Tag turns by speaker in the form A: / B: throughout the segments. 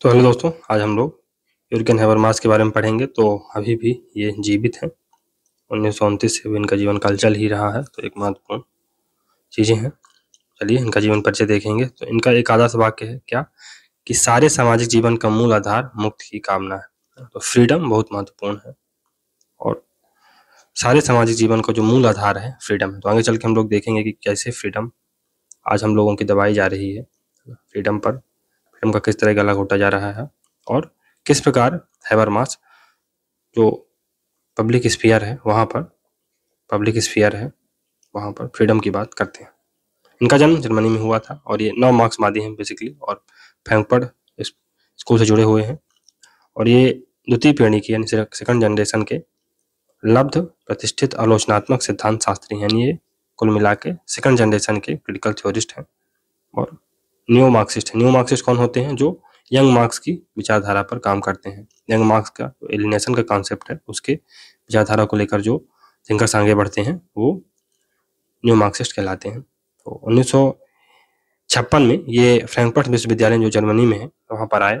A: तो हेलो दोस्तों
B: आज हम लोग हेवर मास के बारे में पढ़ेंगे तो अभी भी ये जीवित हैं उन्नीस से भी इनका जीवन काल चल ही रहा है तो एक महत्वपूर्ण चीज़ें हैं चलिए इनका जीवन परिचय देखेंगे तो इनका एक आदर्श वाक्य है क्या कि सारे सामाजिक जीवन का मूल आधार मुक्त की कामना है तो फ्रीडम बहुत महत्वपूर्ण है और सारे सामाजिक जीवन का जो मूल आधार है फ्रीडम है तो आगे चल के हम लोग देखेंगे कि कैसे फ्रीडम आज हम लोगों की दबाई जा रही है फ्रीडम पर फ्रेम का किस तरह गला घोटा जा रहा है और किस प्रकार मास जो पब्लिक स्फीयर है वहाँ पर पब्लिक स्फीयर है वहाँ पर फ्रीडम की बात करते हैं इनका जन्म जर्मनी में हुआ था और ये नौ मार्क्स मादी हैं बेसिकली और फैंकपर्ड स्कूल से जुड़े हुए हैं और ये द्वितीय पीढ़ी की यानी सेकंड जनरेशन के लब्ध प्रतिष्ठित आलोचनात्मक सिद्धांत शास्त्री यानी ये कुल मिला के सेकंड जनरेशन के क्रिटिकल थ्योरिस्ट हैं और न्यू मार्क्सिस्ट है न्यू मार्क्सिस्ट कौन होते हैं जो यंग मार्क्स की विचारधारा पर काम करते हैं यंग मार्क्स का एलिनेशन का कॉन्सेप्ट है उसके विचारधारा को लेकर जो थिंकर्स आगे बढ़ते हैं वो न्यू मार्क्सिस्ट कहलाते हैं तो उन्नीस छप्पन में ये फ्रैंकफर्ट विश्वविद्यालय जो जर्मनी में है वहाँ पर आए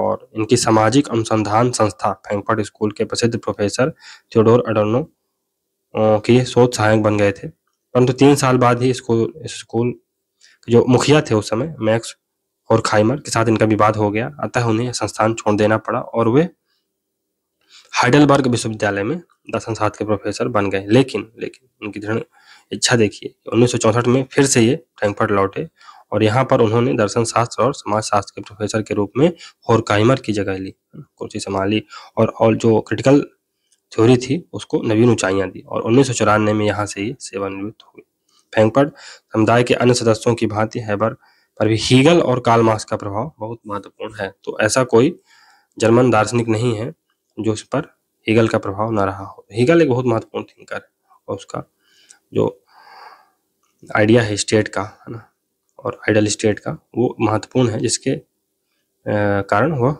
B: और इनकी सामाजिक अनुसंधान संस्था फ्रैंकफर्ट स्कूल के प्रसिद्ध प्रोफेसर थियोडोर अडोनो के शोध सहायक बन गए थे परंतु तीन साल बाद ही स्कूल स्कूल जो मुखिया थे उस समय मैक्स और खाइमर के साथ इनका विवाद हो गया अतः उन्हें संस्थान छोड़ देना पड़ा और वे हाइडलबर्ग विश्वविद्यालय में दर्शन शास्त्र के प्रोफेसर बन गए लेकिन लेकिन उनकी दृढ़ इच्छा देखिए उन्नीस में फिर से ये फ्रैंकफर्ट लौटे और यहाँ पर उन्होंने दर्शन शास्त्र और समाज शास्त्र के प्रोफेसर के रूप में काइमर की जगह ली कुर्सी संभाली और और जो क्रिटिकल थ्योरी थी उसको नवीन ऊंचाइयाँ दी और उन्नीस में यहाँ से ये सेवानिवृत्त हुई फ्रैंकफर्ट समुदाय के अन्य सदस्यों की भांति हैबर पर भी हीगल और काल मार्क्स का प्रभाव बहुत महत्वपूर्ण है तो ऐसा कोई जर्मन दार्शनिक नहीं है जो उस पर हीगल का प्रभाव ना रहा हो हीगल एक बहुत महत्वपूर्ण थिंकर है और उसका जो आइडिया है स्टेट का है ना और आइडल स्टेट का वो महत्वपूर्ण है जिसके कारण वह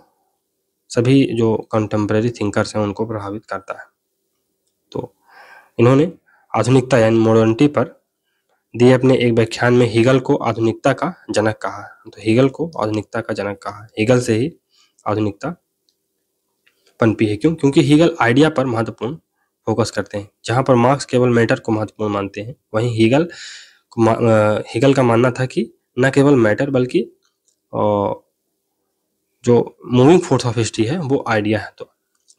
B: सभी जो कंटेम्प्रेरी थिंकर्स हैं उनको प्रभावित करता है तो इन्होंने आधुनिकता यानी मॉडर्निटी पर दिए अपने एक व्याख्यान में हीगल को आधुनिकता का जनक कहा तो हीगल को आधुनिकता का जनक कहा हीगल से ही आधुनिकता पनपी है क्यों क्योंकि हीगल आइडिया पर महत्वपूर्ण फोकस करते हैं जहां पर मार्क्स केवल मैटर को महत्वपूर्ण मानते हैं वहीं हीगल हीगल का मानना था कि न केवल मैटर बल्कि जो मूविंग फोर्स ऑफ हिस्ट्री है वो आइडिया है तो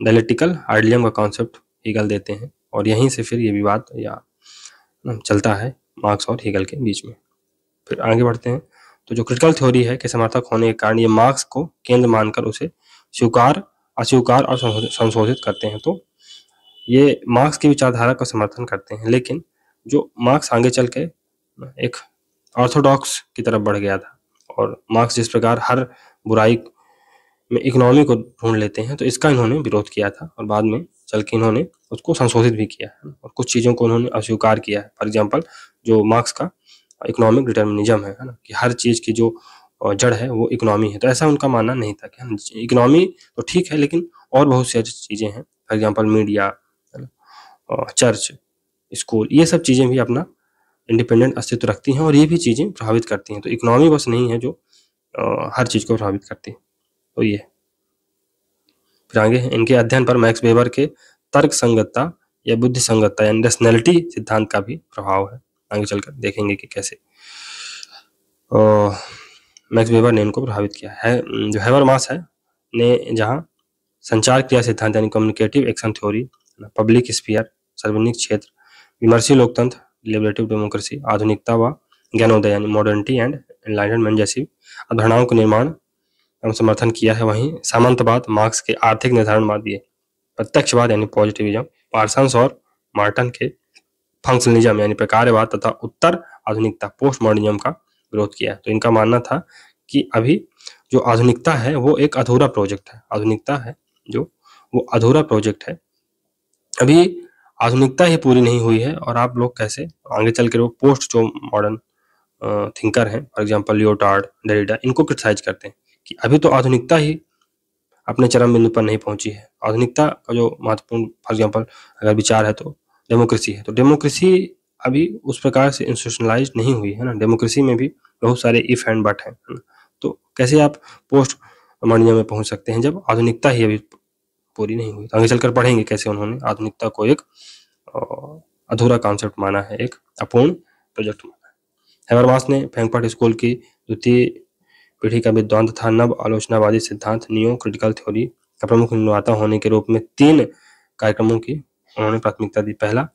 B: डायलेक्टिकल आइडियम का कॉन्सेप्ट हीगल देते हैं और यहीं से फिर ये विवाद या चलता है मार्क्स और हेगल के बीच में फिर आगे बढ़ते हैं तो जो क्रिटिकल थ्योरी है के समर्थक होने के कारण ये मार्क्स को केंद्र मानकर उसे स्वीकार अस्वीकार और संशोधित करते हैं तो ये मार्क्स की विचारधारा का समर्थन करते हैं लेकिन जो मार्क्स आगे चल के एक ऑर्थोडॉक्स की तरफ बढ़ गया था और मार्क्स जिस प्रकार हर बुराई में इकोनॉमी को ढूंढ लेते हैं तो इसका इन्होंने विरोध किया था और बाद में चल के इन्होंने उसको संशोधित भी किया है और कुछ चीज़ों को उन्होंने अस्वीकार किया है फॉर एग्जाम्पल जो मार्क्स का इकोनॉमिक डिटर्मिनिज्म है ना कि हर चीज़ की जो जड़ है वो इकोनॉमी है तो ऐसा उनका मानना नहीं था कि इकोनॉमी तो ठीक है लेकिन और बहुत सी चीज़ें हैं फॉर एग्जाम्पल मीडिया है ना चर्च स्कूल ये सब चीज़ें भी अपना इंडिपेंडेंट अस्तित्व रखती हैं और ये भी चीज़ें प्रभावित करती हैं तो इकोनॉमी बस नहीं है जो हर चीज़ को प्रभावित करती है तो ये फिर आगे इनके अध्ययन पर मैक्स वेबर के तर्क संगतता या बुद्धि संगतता या रैशनैलिटी सिद्धांत का भी प्रभाव है आगे चलकर देखेंगे कि कैसे तो मैक्स तो वेबर ने इनको प्रभावित किया है जो हैवर मास है ने जहाँ संचार क्रिया सिद्धांत यानी communicative action theory public sphere सार्वजनिक क्षेत्र विमर्शी लोकतंत्र लिबरेटिव डेमोक्रेसी आधुनिकता व ज्ञानोदय यानी मॉडर्निटी एंड एनलाइटनमेंट जैसी अवधारणाओं का निर्माण एवं समर्थन किया है वहीं सामंतवाद मार्क्स के आर्थिक निर्धारणवाद दिए प्रत्यक्षवाद यानी पॉजिटिविज्म पार्सन्स और मार्टन के फंक्शनलिज्म यानी प्रकारवाद तथा उत्तर आधुनिकता पोस्ट मॉडर्निज्म का विरोध किया तो इनका मानना था कि अभी जो आधुनिकता है वो एक अधूरा प्रोजेक्ट है आधुनिकता है जो वो अधूरा प्रोजेक्ट है अभी आधुनिकता ही पूरी नहीं हुई है और आप लोग कैसे आगे चल के वो पोस्ट जो मॉडर्न थिंकर हैं फॉर एग्जाम्पल लियोटार्ड डेरिडा इनको क्रिटिसाइज करते हैं कि अभी तो आधुनिकता ही अपने चरम बिंदु पर नहीं पहुंची है आधुनिकता का जो महत्वपूर्ण फॉर एग्जाम्पल अगर विचार है तो डेमोक्रेसी है तो डेमोक्रेसी अभी उस प्रकार से इंस्टीट्यूशनलाइज नहीं हुई है ना डेमोक्रेसी में भी बहुत सारे इफ एंड बट हैं तो कैसे आप पोस्ट मणिया में पहुंच सकते हैं जब आधुनिकता ही अभी पूरी नहीं हुई तो आगे चलकर पढ़ेंगे कैसे उन्होंने आधुनिकता को एक अधूरा कॉन्सेप्ट माना है एक अपूर्ण प्रोजेक्ट माना है हैबरमास ने फ्रैंकफर्ट स्कूल की द्वितीय पीढ़ी का विद्वान तथा नव आलोचनावादी सिद्धांत नियो क्रिटिकल थ्योरी का प्रमुख निर्माता होने के रूप में तीन कार्यक्रमों की उन्होंने प्राथमिकता दी पहला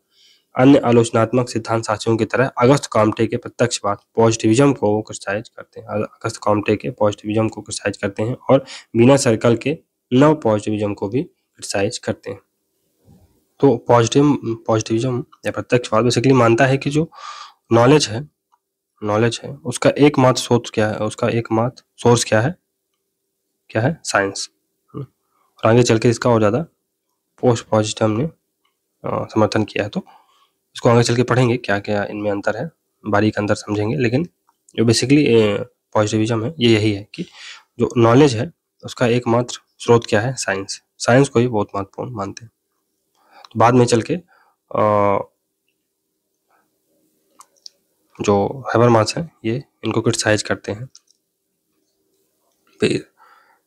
B: अन्य आलोचनात्मक सिद्धांत साथियों की तरह अगस्त कॉमटे के प्रत्यक्षवाद पॉजिटिविज्म को क्रिटिसाइज करते हैं अगस्त कॉमटे के पॉजिटिविज्म को क्रिटिसाइज करते हैं और बिना सर्कल के नव पॉजिटिविज्म को भी क्रिटिसाइज करते हैं तो पॉजिटिव पॉजिटिविज्म या प्रत्यक्षवाद बेसिकली मानता है कि जो नॉलेज है नॉलेज है उसका एकमात्र सोर्स क्या है उसका एकमात्र सोर्स क्या है क्या है साइंस और आगे चल के इसका और ज़्यादा पोस्ट पॉजिटिव ने समर्थन किया है तो इसको आगे चल के पढ़ेंगे क्या क्या इनमें अंतर है बारीक अंतर समझेंगे लेकिन जो बेसिकली पॉजिटिविज्म है ये यही है कि जो नॉलेज है उसका एकमात्र स्रोत क्या है साइंस साइंस को ही बहुत महत्वपूर्ण मानते हैं तो बाद में चल के जो जो हैबरमास है ये इनको क्रिटिसाइज करते हैं फिर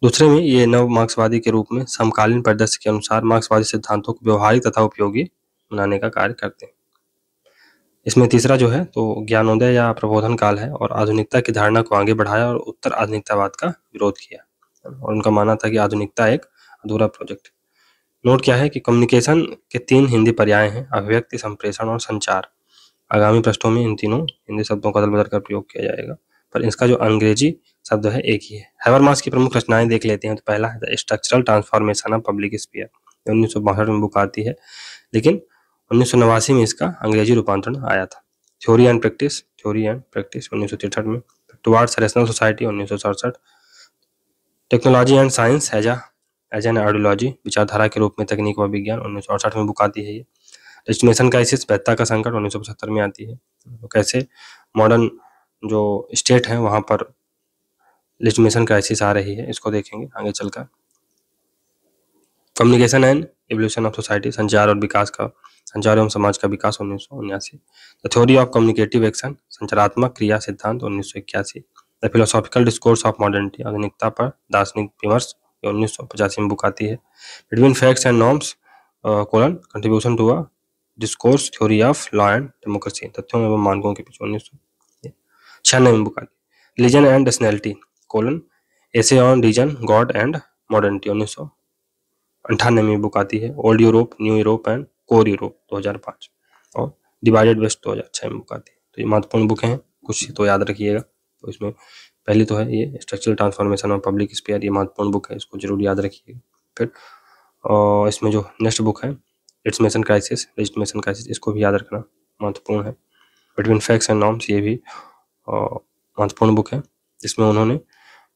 B: दूसरे में ये नव मार्क्सवादी के रूप में समकालीन परिदृश्य के अनुसार मार्क्सवादी सिद्धांतों को व्यवहारिक तथा उपयोगी बनाने का कार्य करते हैं इसमें तीसरा जो है तो ज्ञानोदय या प्रबोधन काल है और आधुनिकता की धारणा को आगे बढ़ाया और उत्तर आधुनिकतावाद का विरोध किया और उनका मानना था कि आधुनिकता एक अधूरा प्रोजेक्ट नोट क्या है कि कम्युनिकेशन के तीन हिंदी पर्याय हैं अभिव्यक्ति संप्रेषण और संचार आगामी प्रश्नों में इन तीनों हिंदी शब्दों का दल बदल कर प्रयोग किया जाएगा पर इसका जो अंग्रेजी शब्द है एक ही है हैबरमास की प्रमुख रचनाएं देख लेते हैं तो पहला है structural transformation of public sphere उन्नीस सौ बासठ में बुक आती है लेकिन उन्नीस में इसका अंग्रेजी रूपांतरण आया था theory and practice theory and practice उन्नीस में टुवार्ड्स रेशनल सोसाइटी उन्नीस technology and science as as an ideology विचारधारा के रूप में तकनीक व विज्ञान उन्नीस सौ में बुक आती है ये डेस्टिनेशन क्राइसिस बेहता का संकट उन्नीस सौ पचहत्तर में आती है तो कैसे मॉडर्न जो स्टेट है वहाँ पर लिटमेशन क्राइसिस आ रही है इसको देखेंगे आगे चलकर communication and evolution of society संचार और विकास का संचार एवं समाज का विकास उन्नीस सौ उन्यासी the theory of communicative action संचारात्मक क्रिया सिद्धांत उन्नीस सौ इक्यासी the philosophical discourse of modernity आधुनिकता पर दार्शनिक विमर्श ये उन्नीस सौ पचासी में बुक आती है between facts and norms colon contribution to a discourse theory of law and democracy तथ्यों एवं मानकों के पीछे उन्नीस सौ छह नई book religion and nationality colon essay on reason God and modernity उन्नीस सौ अंठानवे बुक आती है old Europe new Europe and core Europe 2005 और डिवाइडेड वेस्ट 2006 में बुक आती है तो ये महत्वपूर्ण बुक हैं कुछ तो याद रखिएगा तो इसमें पहली तो है ये structural transformation of public sphere ये महत्वपूर्ण बुक है इसको जरूर याद रखिएगा फिर और इसमें जो नेक्स्ट बुक है लिटमेशन क्राइसिस लिटमेशन क्राइसिस इसको भी याद रखना महत्वपूर्ण है बिटवीन फैक्ट्स एंड नॉर्म्स ये भी महत्वपूर्ण बुक है जिसमें उन्होंने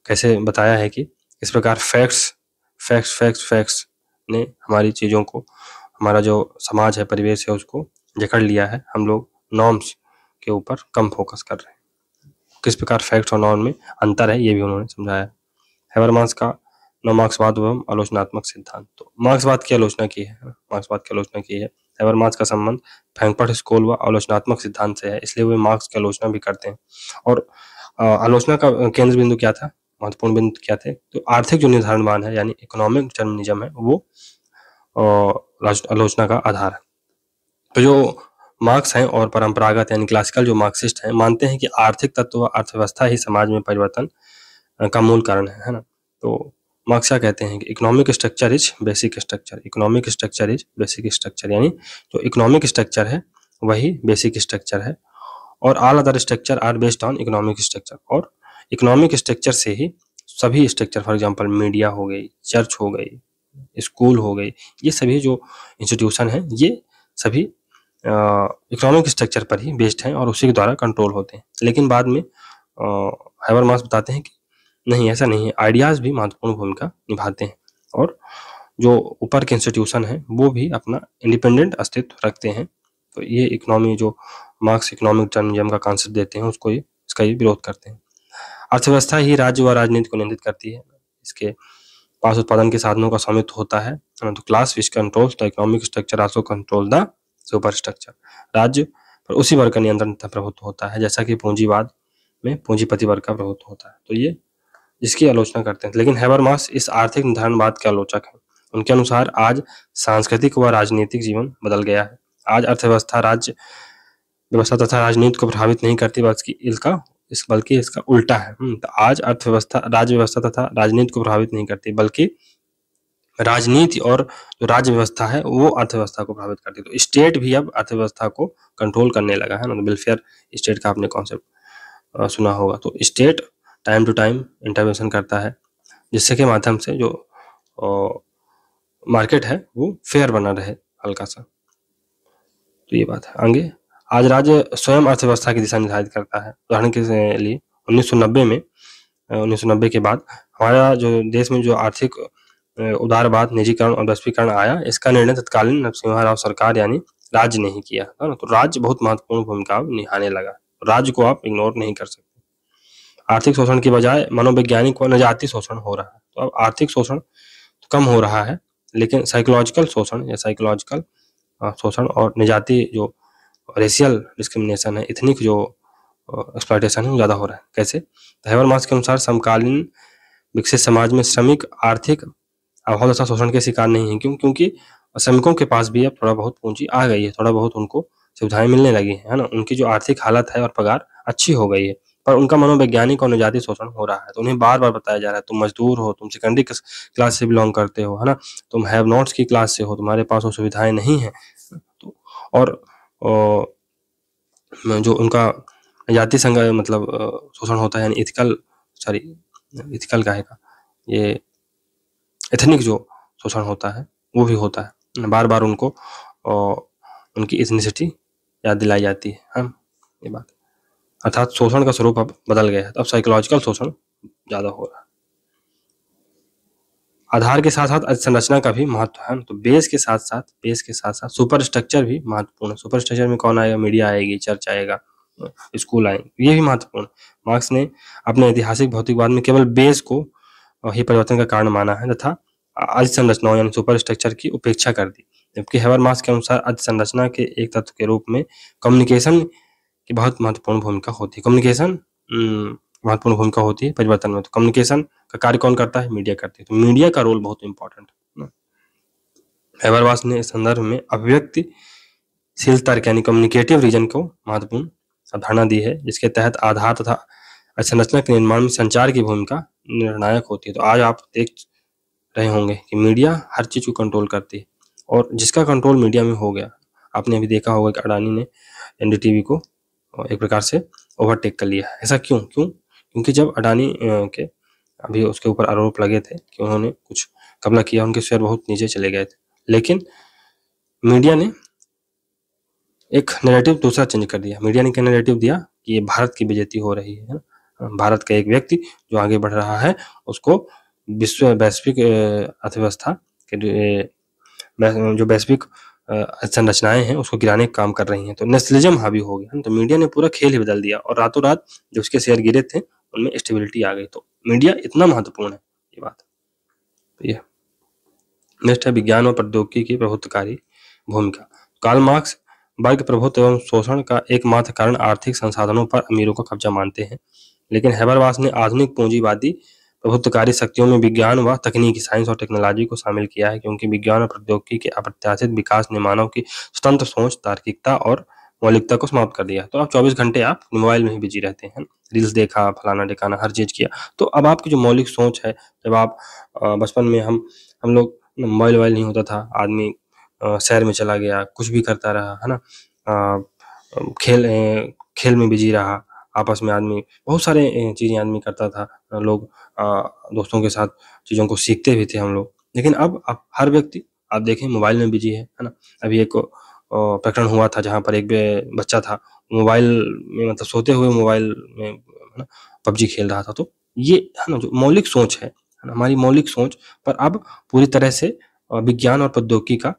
B: कैसे बताया है कि इस प्रकार फैक्ट्स फैक्ट्स फैक्ट्स फैक्ट्स ने हमारी चीज़ों को हमारा जो समाज है परिवेश है उसको जकड़ लिया है हम लोग नॉर्म्स के ऊपर कम फोकस कर रहे हैं किस प्रकार फैक्ट्स और नॉर्म में अंतर है ये भी उन्होंने समझाया हैबरमास का नो मार्क्सवाद एवं आलोचनात्मक सिद्धांत तो मार्क्सवाद की आलोचना की है मार्क्सवाद की आलोचना की है हैबरमास का संबंध फ्रैंकफर्ट स्कूल व आलोचनात्मक सिद्धांत से है इसलिए वे मार्क्स की आलोचना भी करते हैं और आलोचना का केंद्र बिंदु क्या था महत्वपूर्ण बिंदु क्या थे तो आर्थिक जो निर्धारणवान है यानी इकोनॉमिक जर्मनिज्म है वो आलोचना का आधार है तो जो मार्क्स हैं और परंपरागत यानी क्लासिकल जो मार्क्सिस्ट हैं मानते हैं कि आर्थिक तत्व अर्थव्यवस्था ही समाज में परिवर्तन का मूल कारण है है ना तो मार्क्सा कहते हैं कि economic structure is basic structure economic structure is basic structure यानी जो इकोनॉमिक स्ट्रक्चर है वही बेसिक स्ट्रक्चर है और all other structure are based on economic structure और इकोनॉमिक स्ट्रक्चर से ही सभी स्ट्रक्चर फॉर एग्जांपल मीडिया हो गई चर्च हो गई स्कूल हो गई ये सभी जो इंस्टीट्यूशन हैं ये सभी इकोनॉमिक स्ट्रक्चर पर ही बेस्ड हैं और उसी के द्वारा कंट्रोल होते हैं लेकिन बाद में हैवर मार्क्स बताते हैं कि नहीं ऐसा नहीं है आइडियाज़ भी महत्वपूर्ण भूमिका निभाते हैं और जो ऊपर के इंस्टीट्यूशन हैं वो भी अपना इंडिपेंडेंट अस्तित्व रखते हैं तो ये इकोनॉमी जो मार्क्स इकोनॉमिक टर्निज्म का कॉन्सेप्ट देते हैं उसको ये इसका ये विरोध करते हैं अर्थव्यवस्था ही राज्य व राजनीति को नियंत्रित करती है इसके पास उत्पादन के साधनों का स्वामित्व होता है हाँ, तो class which control the economic structure also control the superstructure राज्य पर उसी वर्ग का नियंत्रण प्रभुत्व होता है जैसा कि पूंजीवाद में पूंजीपति वर्ग का प्रभुत्व होता है तो ये इसकी आलोचना करते हैं लेकिन मास इस आर्थिक निर्धारणवाद के आलोचक हैं उनके अनुसार आज सांस्कृतिक व राजनीतिक जीवन बदल गया है आज अर्थव्यवस्था राज्य व्यवस्था तथा राजनीति को प्रभावित नहीं करती बल्कि इसका इस बल्कि इसका उल्टा है हम्म, तो आज अर्थव्यवस्था राज्य व्यवस्था तथा राजनीति को प्रभावित नहीं करती बल्कि राजनीति और जो राज्य व्यवस्था है वो अर्थव्यवस्था को प्रभावित करती है तो स्टेट भी अब अर्थव्यवस्था को कंट्रोल करने लगा है ना वेलफेयर तो स्टेट का आपने कॉन्सेप्ट सुना होगा तो state time to time intervention करता है जिससे के माध्यम से जो मार्केट है वो फेयर बना रहे हल्का सा तो ये बात है आगे आज राज्य स्वयं अर्थव्यवस्था की दिशा निर्धारित करता है उदाहरण के लिए 1990 में 1990 के बाद हमारा जो देश में जो आर्थिक उदारवाद निजीकरण और वैश्वीकरण आया इसका निर्णय तत्कालीन नरसिम्हा राव सरकार यानी राज्य ने ही किया तो राज्य बहुत महत्वपूर्ण भूमिका निभाने लगा राज्य को आप इग्नोर नहीं कर सकते आर्थिक शोषण की बजाय मनोवैज्ञानिक व नजाति शोषण हो रहा है तो अब आर्थिक शोषण तो कम हो रहा है लेकिन साइकोलॉजिकल शोषण या साइकोलॉजिकल शोषण और निजाति जो रेशियल डिस्क्रिमिनेशन है इथनिक जो एक्सप्लाइटेशन है वो ज़्यादा हो रहा है कैसे तो हैवर मास के अनुसार समकालीन विकसित समाज में श्रमिक आर्थिक अभाव तथा शोषण के शिकार नहीं है क्यों क्योंकि श्रमिकों के पास भी अब थोड़ा बहुत पूंजी आ गई है थोड़ा बहुत उनको सुविधाएं मिलने लगी है ना उनकी जो आर्थिक हालत है और पगार अच्छी हो गई है पर उनका मनोवैज्ञानिक और अनुजाति शोषण हो रहा है तो उन्हें बार बार बताया जा रहा है तुम मजदूर हो तुम सेकेंडरी क्लास से बिलोंग करते हो है ना तुम हैव नॉट्स की क्लास से हो तुम्हारे पास वो सुविधाएं नहीं है तो और जो उनका जाति संघ मतलब शोषण होता है इथिकल सॉरी इथिकल का है ये एथनिक जो शोषण होता है वो भी होता है बार बार उनको उनकी इथनिसिटी याद दिलाई जाती है हम हाँ, ये बात अर्थात शोषण का स्वरूप अब बदल गया है अब साइकोलॉजिकल शोषण ज्यादा हो रहा है आधार के साथ साथ संरचना का भी महत्व है तो बेस के साथ साथ बेस के साथ साथ सुपर स्ट्रक्चर भी महत्वपूर्ण है सुपर स्ट्रक्चर में कौन आएगा मीडिया आएगी चर्च आएगा स्कूल आएंगे ये भी महत्वपूर्ण मार्क्स ने अपने ऐतिहासिक भौतिकवाद में केवल बेस को ही परिवर्तन का कारण माना है तथा आज संरचनाओं यानी सुपर स्ट्रक्चर की उपेक्षा कर दी जबकि हेवर मार्क्स के अनुसार आज संरचना के एक तत्व के रूप में कम्युनिकेशन की बहुत महत्वपूर्ण भूमिका होती है कम्युनिकेशन हम्म, महत्वपूर्ण भूमिका होती है परिवर्तन में तो कम्युनिकेशन का कार्य कौन करता है मीडिया करती है तो मीडिया का रोल बहुत इंपॉर्टेंट है हैबरवास ने इस संदर्भ में अभिव्यक्तिशील तर्क यानी कम्युनिकेटिव रीजन को महत्वपूर्ण अवधारणा दी है जिसके तहत आधार तथा संरचना के निर्माण में संचार की भूमिका निर्णायक होती है तो आज आप देख रहे होंगे कि मीडिया हर चीज़ को कंट्रोल करती है और जिसका कंट्रोल मीडिया में हो गया आपने अभी देखा होगा कि अडानी ने एनडीटीवी को एक प्रकार से ओवरटेक कर लिया ऐसा क्यों क्यों क्योंकि जब अडानी के अभी उसके ऊपर आरोप लगे थे कि उन्होंने कुछ कबला किया उनके शेयर बहुत नीचे चले गए थे लेकिन मीडिया ने एक नेगेटिव दूसरा चेंज कर दिया मीडिया ने क्या नेगेटिव दिया कि ये भारत की बेजती हो रही है भारत का एक व्यक्ति जो आगे बढ़ रहा है उसको विश्व वैश्विक अर्थव्यवस्था के जो वैश्विक संरचनाएं हैं उसको गिराने का काम कर रही हैं तो नेशनलिज्म हावी हो गया तो मीडिया ने पूरा खेल ही बदल दिया और रातों रात जो उसके शेयर गिरे थे उनमें स्टेबिलिटी आ गई तो मीडिया इतना महत्वपूर्ण है ये बात तो यह नेक्स्ट है विज्ञान और प्रौद्योगिकी की प्रभुत्वकारी भूमिका काल मार्क्स वर्ग प्रभुत्व एवं शोषण का एकमात्र कारण आर्थिक संसाधनों पर अमीरों का कब्जा मानते हैं लेकिन हैबरवास ने आधुनिक पूंजीवादी बहुतकारी शक्तियों में विज्ञान व तकनीकी साइंस और टेक्नोलॉजी को शामिल किया है क्योंकि विज्ञान और प्रौद्योगिकी के अप्रत्याशित विकास ने मानव की स्वतंत्र सोच तार्किकता और मौलिकता को समाप्त कर दिया तो आप 24 घंटे आप मोबाइल में ही बिजी रहते हैं रील्स देखा फलाना टिकाना हर चीज़ किया तो अब आपकी जो मौलिक सोच है जब आप बचपन में हम हम लोग मोबाइल वोबाइल नहीं होता था आदमी शहर में चला गया कुछ भी करता रहा है ना खेल खेल में बिजी रहा आपस में आदमी बहुत सारे चीज़ें आदमी करता था लोग दोस्तों के साथ चीज़ों को सीखते भी थे हम लोग लेकिन अब अब हर व्यक्ति आप देखें मोबाइल में बिजी है है ना अभी एक प्रकरण हुआ था जहाँ पर एक बच्चा था मोबाइल में मतलब सोते हुए मोबाइल में है ना पबजी खेल रहा था तो ये है ना जो मौलिक सोच है ना हमारी मौलिक सोच पर अब पूरी तरह से विज्ञान और प्रौद्योगिकी का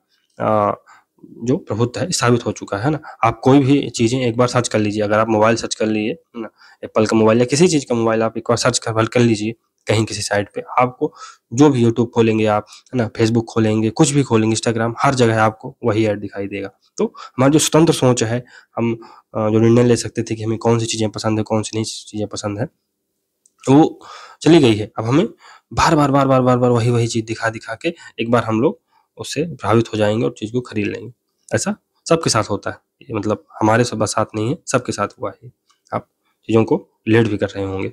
B: जो प्रभुत्व है साबित हो चुका है ना आप कोई भी चीज़ें एक बार सर्च कर लीजिए अगर आप मोबाइल सर्च कर लीजिए ना एप्पल का मोबाइल या किसी चीज़ का मोबाइल आप एक बार सर्च कर कर लीजिए कहीं किसी साइट पे आपको जो भी यूट्यूब खोलेंगे आप है ना फेसबुक खोलेंगे कुछ भी खोलेंगे इंस्टाग्राम हर जगह आपको वही ऐड दिखाई देगा तो हमारी जो स्वतंत्र सोच है हम जो निर्णय ले सकते थे कि हमें कौन सी चीज़ें पसंद है कौन सी नहीं चीज़ें पसंद है वो चली गई है अब हमें बार बार बार बार बार बार वही वही चीज़ दिखा दिखा के एक बार हम लोग उससे प्रभावित हो जाएंगे और चीज़ को खरीद लेंगे ऐसा सबके साथ होता है मतलब हमारे सब साथ नहीं है सबके साथ हुआ है आप चीज़ों को लेट भी कर रहे होंगे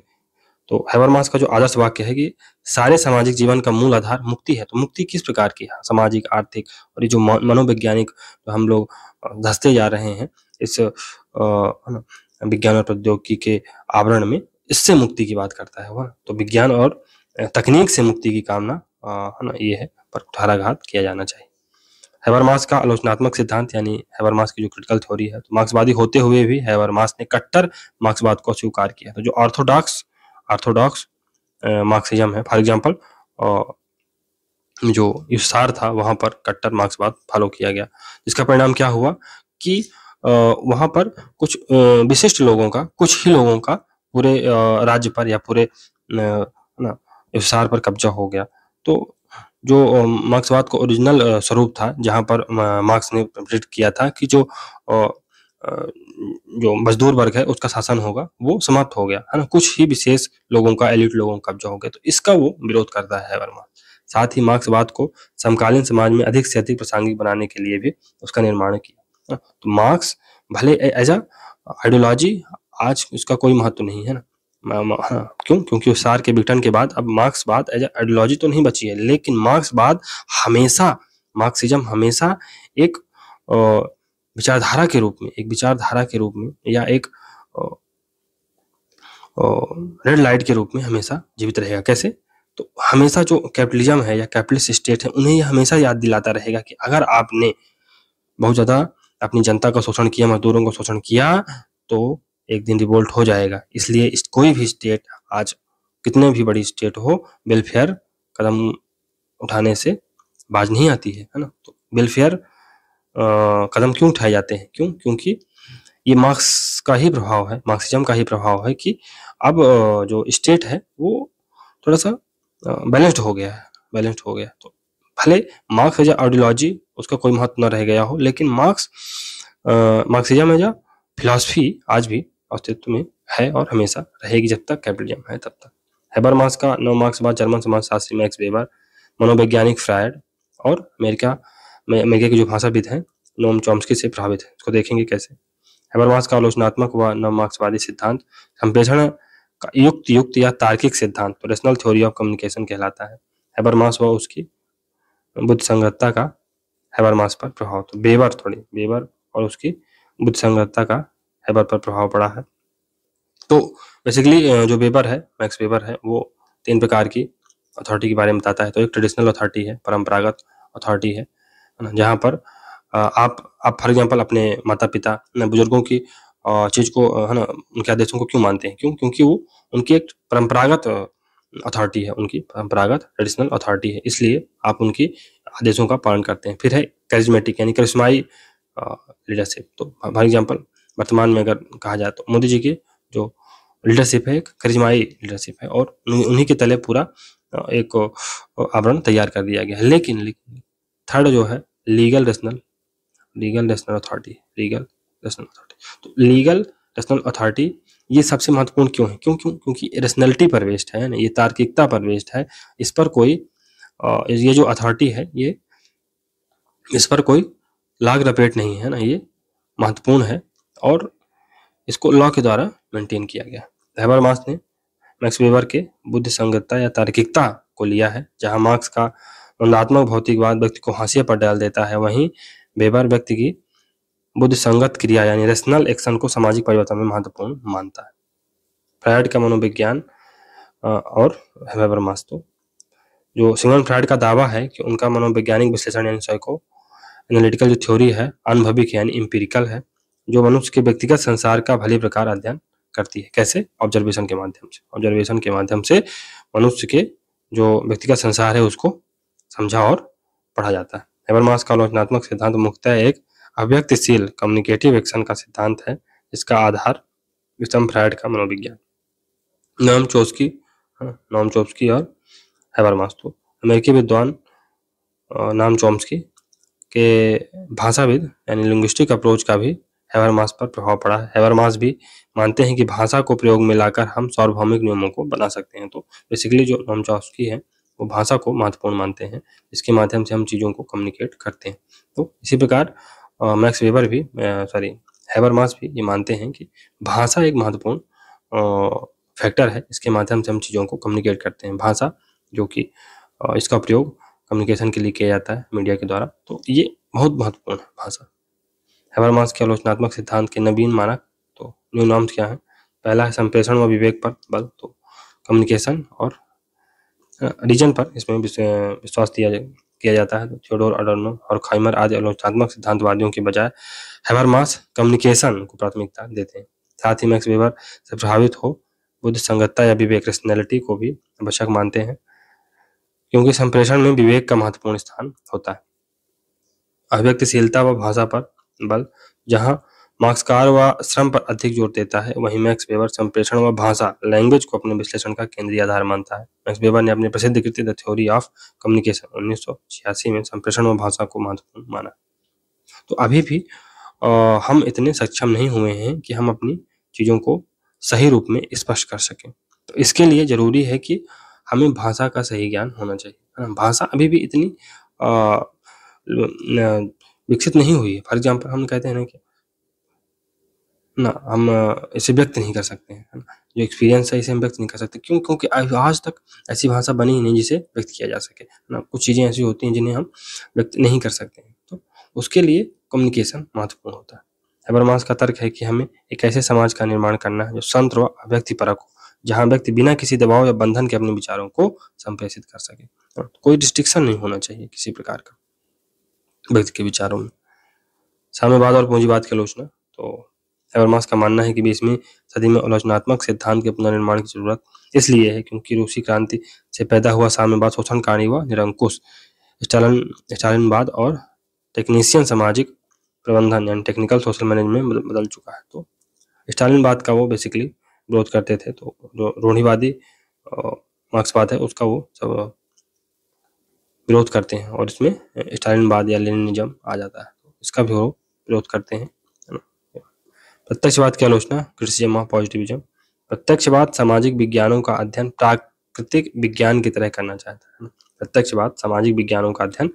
B: तो मास का जो आदर्श वाक्य है कि सारे सामाजिक जीवन का मूल आधार मुक्ति है तो मुक्ति किस प्रकार की है सामाजिक आर्थिक और ये जो मनोवैज्ञानिक तो हम लोग धसते जा रहे हैं इस विज्ञान और प्रौद्योगिकी के आवरण में इससे मुक्ति की बात करता है वह तो विज्ञान और तकनीक से मुक्ति की कामना है ना ये है पर कुठाराघात किया जाना चाहिए मास का आलोचनात्मक सिद्धांत यानी मास की जो क्रिटिकल थ्योरी है तो मार्क्सवादी होते हुए भी हैबरमास ने कट्टर मार्क्सवाद को स्वीकार किया तो जो ऑर्थोडॉक्स आर्थोडॉक्स मार्क्सिज्म है फॉर एग्जाम्पल जो इफ्तार था वहां पर कट्टर मार्क्सवाद फॉलो किया गया जिसका परिणाम क्या हुआ कि वहां पर कुछ विशिष्ट लोगों का कुछ ही लोगों का पूरे राज्य पर या पूरे ना इफ्तार पर कब्जा हो गया तो जो मार्क्सवाद का ओरिजिनल स्वरूप था जहां पर मार्क्स ने प्रेडिक्ट किया था कि जो जो मजदूर वर्ग है उसका शासन होगा वो समाप्त हो गया है ना कुछ ही विशेष लोगों का एलिट लोगों का कब्जा हो गया तो इसका वो विरोध करता है वर्मा साथ ही मार्क्सवाद को समकालीन समाज में अधिक से अधिक प्रासंगिक बनाने के लिए भी उसका निर्माण किया तो मार्क्स भले एज आइडियोलॉजी आज उसका कोई महत्व नहीं है ना हाँ क्यों क्योंकि उस सार के ब्रिटन के बाद अब मार्क्स बाद एज आइडियोलॉजी तो नहीं बची है लेकिन मार्क्स बाद हमेशा मार्क्सिज्म हमेशा एक विचारधारा के रूप में एक विचारधारा के रूप में या एक रेड लाइट के रूप में हमेशा जीवित रहेगा कैसे तो हमेशा जो कैपिटलिज्म है या कैपिटलिस्ट स्टेट है उन्हें यह हमेशा याद दिलाता रहेगा कि अगर आपने बहुत ज़्यादा अपनी जनता का शोषण किया मजदूरों का शोषण किया तो एक दिन रिवोल्ट हो जाएगा इसलिए इस कोई भी स्टेट आज कितने भी बड़ी स्टेट हो वेलफेयर कदम उठाने से बाज नहीं आती है है ना तो वेलफेयर कदम क्यों उठाए जाते हैं क्यों क्योंकि ये मार्क्स का ही प्रभाव है मार्क्सिज्म का ही प्रभाव है कि अब जो स्टेट है वो थोड़ा सा बैलेंस्ड हो गया है बैलेंस्ड हो गया तो भले मार्क्स या आइडियोलॉजी उसका कोई महत्व न रह गया हो लेकिन मार्क्स मार्क्सिज्म या फिलासफी आज भी अस्तित्व में है और हमेशा रहेगी जब तक कैपिटलिज्म है तब तक हैबर मार्क्स का नो मार्क्स बाद जर्मन समाजशास्त्री मैक्स वेबर मनोवैज्ञानिक फ्रायड और अमेरिका मेगे के जो भाषाविद हैं नोम चॉम्स्की से प्रभावित है उसको देखेंगे कैसे हैबरमास का आलोचनात्मक व मार्क्सवादी सिद्धांत संप्रेषण का युक्त युक्त या तार्किक सिद्धांत तो रेशनल थ्योरी ऑफ कम्युनिकेशन कहलाता है हैबरमास व उसकी बुद्ध संगतता का हैबरमास पर प्रभाव तो बेबर थोड़ी बेबर और उसकी बुद्ध संगतता का हैबर पर प्रभाव पड़ा है तो बेसिकली जो बेबर है मैक्स बेबर है वो तीन प्रकार की अथॉरिटी के बारे में बताता है तो एक ट्रेडिशनल अथॉरिटी है परंपरागत अथॉरिटी है जहाँ पर आप आप फॉर एग्जाम्पल अपने माता पिता बुजुर्गों की चीज को है ना उनके आदेशों को क्यों मानते हैं क्यों क्योंकि वो उनकी एक परंपरागत अथॉरिटी है उनकी परंपरागत ट्रेडिशनल अथॉरिटी है इसलिए आप उनकी आदेशों का पालन करते हैं फिर है करिज्मेटिक यानी करिश्माई लीडरशिप तो फॉर एग्जाम्पल वर्तमान में अगर कहा जाए तो मोदी जी के जो लीडरशिप है एक करिश्माई लीडरशिप है और उन्हीं के तले पूरा एक आवरण तैयार कर दिया गया है लेकिन, लेकिन थर्ड जो है legal rational legal rational authority legal rational authority तो लीगल रेशनल अथॉरिटी ये सबसे महत्वपूर्ण क्यों है क्यों क्यों क्योंकि रेशनलिटी पर बेस्ड है ना ये तार्किकता पर बेस्ड है इस पर कोई ये जो अथॉरिटी है ये इस पर कोई लाग रपेट नहीं है ना ये महत्वपूर्ण है और इसको लॉ के द्वारा मेंटेन किया गया हैबर मार्क्स ने मैक्स वेबर के बुद्ध संगतता या तार्किकता को लिया है जहां मार्क्स का रुणात्मक भौतिकवाद व्यक्ति को हाशिए पर डाल देता है वहीं वेबर व्यक्ति की बुद्ध संगत क्रिया यानी रेशनल एक्शन को सामाजिक परिवर्तन में महत्वपूर्ण मानता है फ्रायड का मनोविज्ञान और हेबर मास्तो जो सिंगन फ्रायड का दावा है कि उनका मनोवैज्ञानिक विश्लेषण यानी साइको एनालिटिकल जो थ्योरी है अनुभविक यानी इंपेरिकल है जो मनुष्य के व्यक्तिगत संसार का भली प्रकार अध्ययन करती है कैसे ऑब्जर्वेशन के माध्यम से ऑब्जर्वेशन के माध्यम से मनुष्य के जो व्यक्तिगत संसार है उसको समझा और पढ़ा जाता है हैबरमास का आलोचनात्मक सिद्धांत मुख्यतः एक अव्यक्तिशील कम्युनिकेटिव एक्शन का सिद्धांत है जिसका आधार विषम फ्राइड का मनोविज्ञान नॉम चोस्की हाँ, नॉम चोम्स्की और हैबरमास तो अमेरिकी विद्वान नाम चोम्स्की के भाषाविद यानी लिंग्विस्टिक अप्रोच का भी हैवरमास पर प्रभाव पड़ा है हैवरमास भी मानते हैं कि भाषा को प्रयोग में लाकर हम सार्वभौमिक नियमों को बना सकते हैं तो बेसिकली जो नॉमचॉस्की है वो भाषा को महत्वपूर्ण मानते हैं इसके माध्यम से हम चीज़ों को कम्युनिकेट करते हैं तो इसी प्रकार मैक्स वेबर भी सॉरी हैबर मास भी ये मानते हैं कि भाषा एक महत्वपूर्ण फैक्टर है इसके माध्यम से हम चीज़ों को कम्युनिकेट करते हैं भाषा जो कि इसका प्रयोग कम्युनिकेशन के लिए किया जाता है मीडिया के द्वारा तो ये बहुत महत्वपूर्ण है भाषा मास के आलोचनात्मक सिद्धांत के नवीन मानक तो न्यू नॉर्म्स क्या हैं पहला है संप्रेषण व विवेक पर बल तो कम्युनिकेशन और रीजन पर इसमें विश्वास दिया किया जाता है थियोडोर अडोनो और खाइमर आदि आलोचनात्मक सिद्धांतवादियों के बजाय हैबरमास कम्युनिकेशन को प्राथमिकता देते हैं साथ ही मैक्स वेबर से प्रभावित हो बुद्ध संगतता या विवेक रेशनैलिटी को भी आवश्यक मानते हैं क्योंकि संप्रेषण में विवेक का महत्वपूर्ण स्थान होता है अभिव्यक्तिशीलता व भाषा पर बल जहाँ मार्क्सकार व श्रम पर अधिक जोर देता है वहीं मैक्स वेबर संप्रेषण व भाषा लैंग्वेज को अपने विश्लेषण का केंद्रीय आधार मानता है मैक्स वेबर ने अपनी प्रसिद्ध कृति द थ्योरी ऑफ कम्युनिकेशन उन्नीस में संप्रेषण व भाषा को महत्वपूर्ण माना तो अभी भी आ, हम इतने सक्षम नहीं हुए हैं कि हम अपनी चीज़ों को सही रूप में स्पष्ट कर सकें तो इसके लिए ज़रूरी है कि हमें भाषा का सही ज्ञान होना चाहिए भाषा अभी भी इतनी विकसित नहीं हुई है फॉर एग्जाम्पल हम कहते हैं ना कि ना हम इसे व्यक्त नहीं कर सकते हैं जो एक्सपीरियंस है इसे हम व्यक्त नहीं कर सकते क्यों क्योंकि आज तक ऐसी भाषा बनी ही नहीं जिसे व्यक्त किया जा सके ना कुछ चीज़ें ऐसी होती हैं जिन्हें हम व्यक्त नहीं कर सकते हैं तो उसके लिए कम्युनिकेशन महत्वपूर्ण होता है हैबरमास का तर्क है कि हमें एक ऐसे समाज का निर्माण करना है जो संत व अव्यक्ति परक हो जहाँ व्यक्ति बिना किसी दबाव या बंधन के अपने विचारों को संप्रेषित कर सके कोई डिस्ट्रिक्शन नहीं होना चाहिए किसी प्रकार का व्यक्ति के विचारों में साम्यवाद और पूंजीवाद की आलोचना तो एबरमास का मानना है कि बीसवीं सदी में आलोचनात्मक सिद्धांत के पुनर्निर्माण की जरूरत इसलिए है क्योंकि रूसी क्रांति से पैदा हुआ साम्यवाद शोषणकारी व निरंकुश स्टालन स्टालिनवाद और टेक्नीशियन सामाजिक प्रबंधन यानी टेक्निकल सोशल मैनेजमेंट बदल चुका है तो स्टालिनवाद का वो बेसिकली विरोध करते थे तो जो रूढ़ीवादी मार्क्सवाद है उसका वो सब विरोध करते हैं और इसमें स्टालिनवाद या लेनिज्म आ जाता है तो इसका भी वो विरोध करते हैं प्रत्यक्षवाद की आलोचना क्रिस्टियम ऑफ पॉजिटिविज्म प्रत्यक्षवाद सामाजिक विज्ञानों का अध्ययन प्राकृतिक विज्ञान की तरह करना चाहता है प्रत्यक्षवाद सामाजिक विज्ञानों का अध्ययन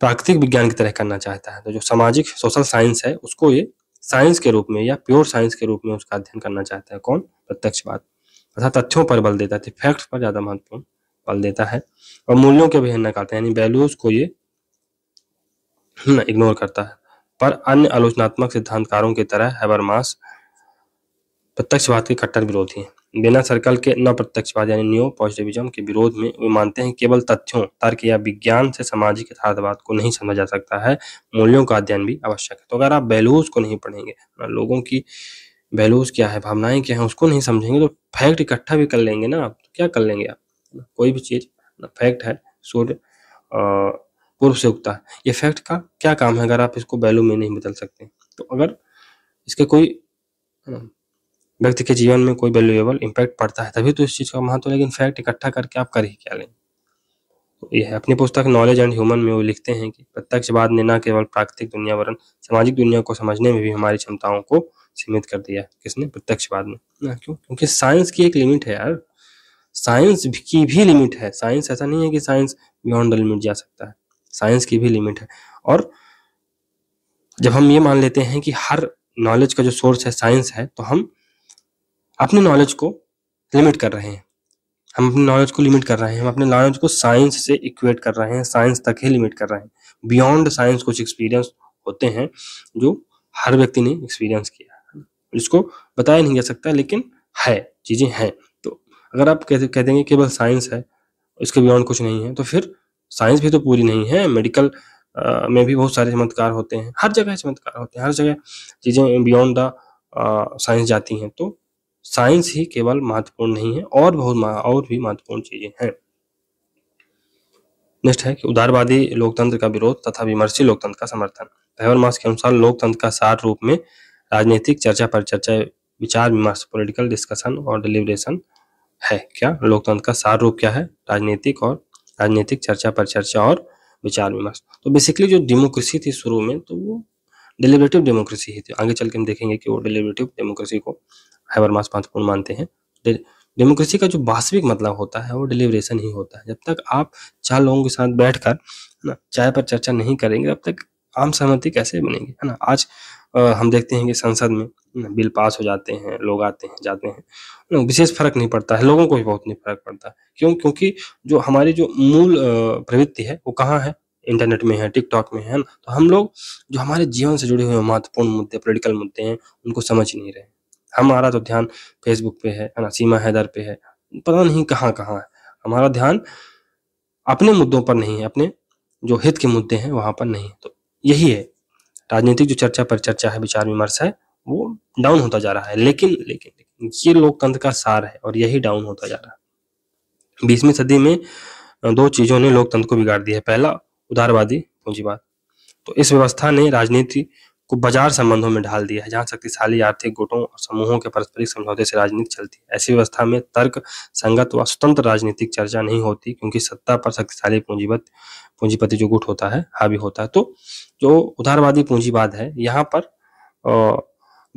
B: प्राकृतिक विज्ञान की तरह करना चाहता है तो जो सामाजिक सोशल साइंस है उसको ये साइंस के रूप में या प्योर साइंस के रूप में उसका अध्ययन करना चाहता है कौन प्रत्यक्षवाद अर्थात तथ्यों पर बल देता है फैक्ट पर ज्यादा महत्वपूर्ण बल देता है और मूल्यों के अवहेलना करता है यानी वैल्यूज को ये इग्नोर करता है पर अन्य आलोचनात्मक सिद्धांतकारों की तरह हैबरमास प्रत्यक्षवाद के कट्टर विरोधी हैं बिना सर्कल के न प्रत्यक्षवाद यानी न्यू पॉजिटिविज्म के विरोध में वे मानते हैं केवल तथ्यों तर्क या विज्ञान से सामाजिक यथार्थवाद को नहीं समझा जा सकता है मूल्यों का अध्ययन भी आवश्यक है तो अगर आप बैलूज को नहीं पढ़ेंगे लोगों की वैल्यूज क्या है भावनाएं क्या है उसको नहीं समझेंगे तो फैक्ट इकट्ठा भी कर लेंगे ना आप तो क्या कर लेंगे आप कोई भी चीज़ फैक्ट है सूर्य पूर्व से उगता है ये फैक्ट का क्या काम है अगर आप इसको वैल्यू में नहीं बदल सकते तो अगर इसके कोई हाँ, व्यक्ति के जीवन में कोई वैल्यूएबल इम्पैक्ट पड़ता है तभी तो इस चीज़ का महत्व लेकिन फैक्ट इकट्ठा करके आप कर ही क्या लें तो यह है अपनी पुस्तक नॉलेज एंड ह्यूमन में वो लिखते हैं कि प्रत्यक्षवाद ने न केवल प्राकृतिक दुनिया वरण सामाजिक दुनिया को समझने में भी हमारी क्षमताओं को सीमित कर दिया किसने प्रत्यक्षवाद ने ना क्यों क्योंकि साइंस की एक लिमिट है यार साइंस की भी लिमिट है साइंस ऐसा नहीं है कि साइंस बियॉन्ड द लिमिट जा सकता है साइंस की भी लिमिट है और जब हम ये मान लेते हैं कि हर नॉलेज का जो सोर्स है साइंस है तो हम अपने नॉलेज को लिमिट कर रहे हैं हम अपने नॉलेज को लिमिट कर रहे हैं हम अपने नॉलेज को साइंस से इक्वेट कर रहे हैं साइंस तक ही लिमिट कर रहे हैं बियॉन्ड साइंस कुछ एक्सपीरियंस होते हैं जो हर व्यक्ति ने एक्सपीरियंस किया है इसको बताया नहीं जा सकता लेकिन है चीज़ें हैं तो अगर आप कह देंगे केवल साइंस है इसके बियॉन्ड कुछ नहीं है तो फिर साइंस भी तो पूरी नहीं है मेडिकल Uh, में भी बहुत सारे चमत्कार होते हैं हर जगह चमत्कार होते हैं हर जगह चीज़ें बियॉन्ड द साइंस जाती हैं तो साइंस ही केवल महत्वपूर्ण नहीं है और बहुत और भी महत्वपूर्ण चीज़ें हैं नेक्स्ट है कि उदारवादी लोकतंत्र का विरोध तथा विमर्शी लोकतंत्र का समर्थन पेवर मास के अनुसार लोकतंत्र का सार रूप में राजनीतिक चर्चा पर चर्चा विचार विमर्श पॉलिटिकल डिस्कशन और डिलीवरेशन है क्या लोकतंत्र का सार रूप क्या है राजनीतिक और राजनीतिक चर्चा पर चर्चा और विचार विमर्श तो बेसिकली जो डेमोक्रेसी थी शुरू में तो वो डिलिबरेटिव डेमोक्रेसी ही थी आगे चल के हम देखेंगे कि वो डिलिबरेटिव डेमोक्रेसी को मास महत्वपूर्ण मानते हैं डेमोक्रेसी का जो वास्तविक मतलब होता है वो डिलीवरेशन ही होता है जब तक आप चार लोगों के साथ बैठकर ना चाय पर चर्चा नहीं करेंगे तब तक आम सहमति कैसे बनेगी है ना आज आ, हम देखते हैं कि संसद में बिल पास हो जाते हैं लोग आते हैं जाते हैं विशेष फर्क नहीं पड़ता है लोगों को भी बहुत नहीं फर्क पड़ता है क्यों क्योंकि जो हमारी जो मूल प्रवृत्ति है वो कहाँ है इंटरनेट में है टिकटॉक में है ना तो हम लोग जो हमारे जीवन से जुड़े हुए महत्वपूर्ण मुद्दे पोलिटिकल मुद्दे हैं उनको समझ नहीं रहे हमारा तो ध्यान फेसबुक पे है ना सीमा हैदर पे है पता नहीं कहाँ कहाँ है हमारा ध्यान अपने मुद्दों पर नहीं है अपने जो हित के मुद्दे हैं वहाँ पर नहीं तो यही है राजनीतिक जो चर्चा परिचर्चा है विचार विमर्श है वो डाउन होता जा रहा है लेकिन लेकिन, ये लोकतंत्र का सार है और यही डाउन होता जा रहा है बीसवीं सदी में दो चीजों ने लोकतंत्र को बिगाड़ दिया है पहला उदारवादी पूंजीवाद तो इस व्यवस्था ने राजनीति को बाजार संबंधों में ढाल दिया है जहां शक्तिशाली आर्थिक गुटों और समूहों के पारस्परिक समझौते से राजनीति चलती है ऐसी व्यवस्था में तर्क संगत व स्वतंत्र राजनीतिक चर्चा नहीं होती क्योंकि सत्ता पर शक्तिशाली पूंजीपत पूंजीपति जो गुट होता है हावी होता है तो जो उदारवादी पूंजीवाद है यहाँ पर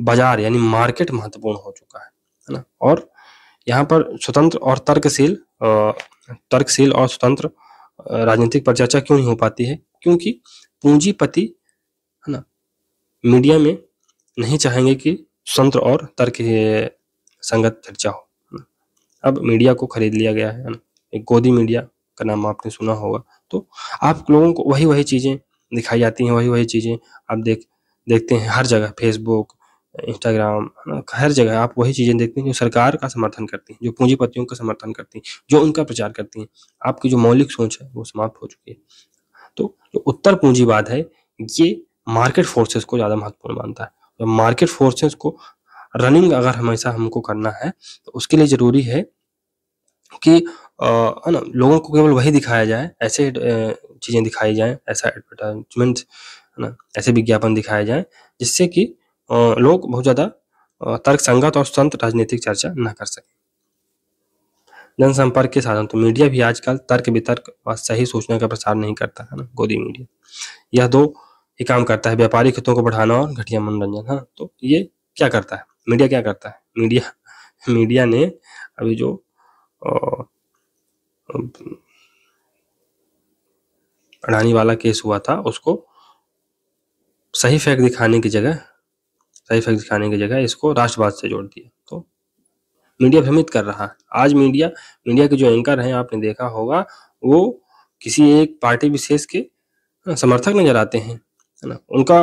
B: बाजार यानी मार्केट महत्वपूर्ण हो चुका है है ना और यहाँ पर स्वतंत्र और तर्कशील तर्कशील और स्वतंत्र राजनीतिक परिचर्चा क्यों नहीं हो पाती है क्योंकि पूंजीपति है ना मीडिया में नहीं चाहेंगे कि स्वतंत्र और तर्क संगत चर्चा हो अब मीडिया को खरीद लिया गया है ना एक गोदी मीडिया का नाम आपने सुना होगा तो आप लोगों को वही वही चीज़ें दिखाई जाती हैं वही वही चीज़ें आप देख देखते हैं हर जगह फेसबुक इंस्टाग्राम हर जगह आप वही चीज़ें देखते हैं जो सरकार का समर्थन करती हैं जो पूंजीपतियों का समर्थन करती हैं जो उनका प्रचार करती हैं आपकी जो मौलिक सोच है वो समाप्त हो चुकी है तो जो उत्तर पूंजीवाद है ये मार्केट फोर्सेस को ज़्यादा महत्वपूर्ण मानता है तो मार्केट फोर्सेस को रनिंग अगर हमेशा हमको करना है तो उसके लिए ज़रूरी है कि है ना लोगों को केवल वही दिखाया जाए ऐसे चीज़ें दिखाई जाएं ऐसा एडवर्टाइजमेंट है ना ऐसे विज्ञापन दिखाए जाएं जिससे कि लोग बहुत ज़्यादा तर्क संगत और स्वतंत्र राजनीतिक चर्चा न कर सके जनसंपर्क के साधन तो मीडिया भी आजकल तर्क वितर्क और सही सूचना का प्रसार नहीं करता है ना गोदी मीडिया यह दो ही काम करता है व्यापारिक हितों को बढ़ाना और घटिया मनोरंजन है हाँ, तो ये क्या करता है मीडिया क्या करता है मीडिया मीडिया ने अभी जो अडानी वाला केस हुआ था उसको सही फैक्ट दिखाने की जगह सही फैक्ट दिखाने की जगह इसको राष्ट्रवाद से जोड़ दिया तो मीडिया भ्रमित कर रहा है आज मीडिया मीडिया के जो एंकर हैं आपने देखा होगा वो किसी एक पार्टी विशेष के हाँ, समर्थक नजर आते हैं है ना उनका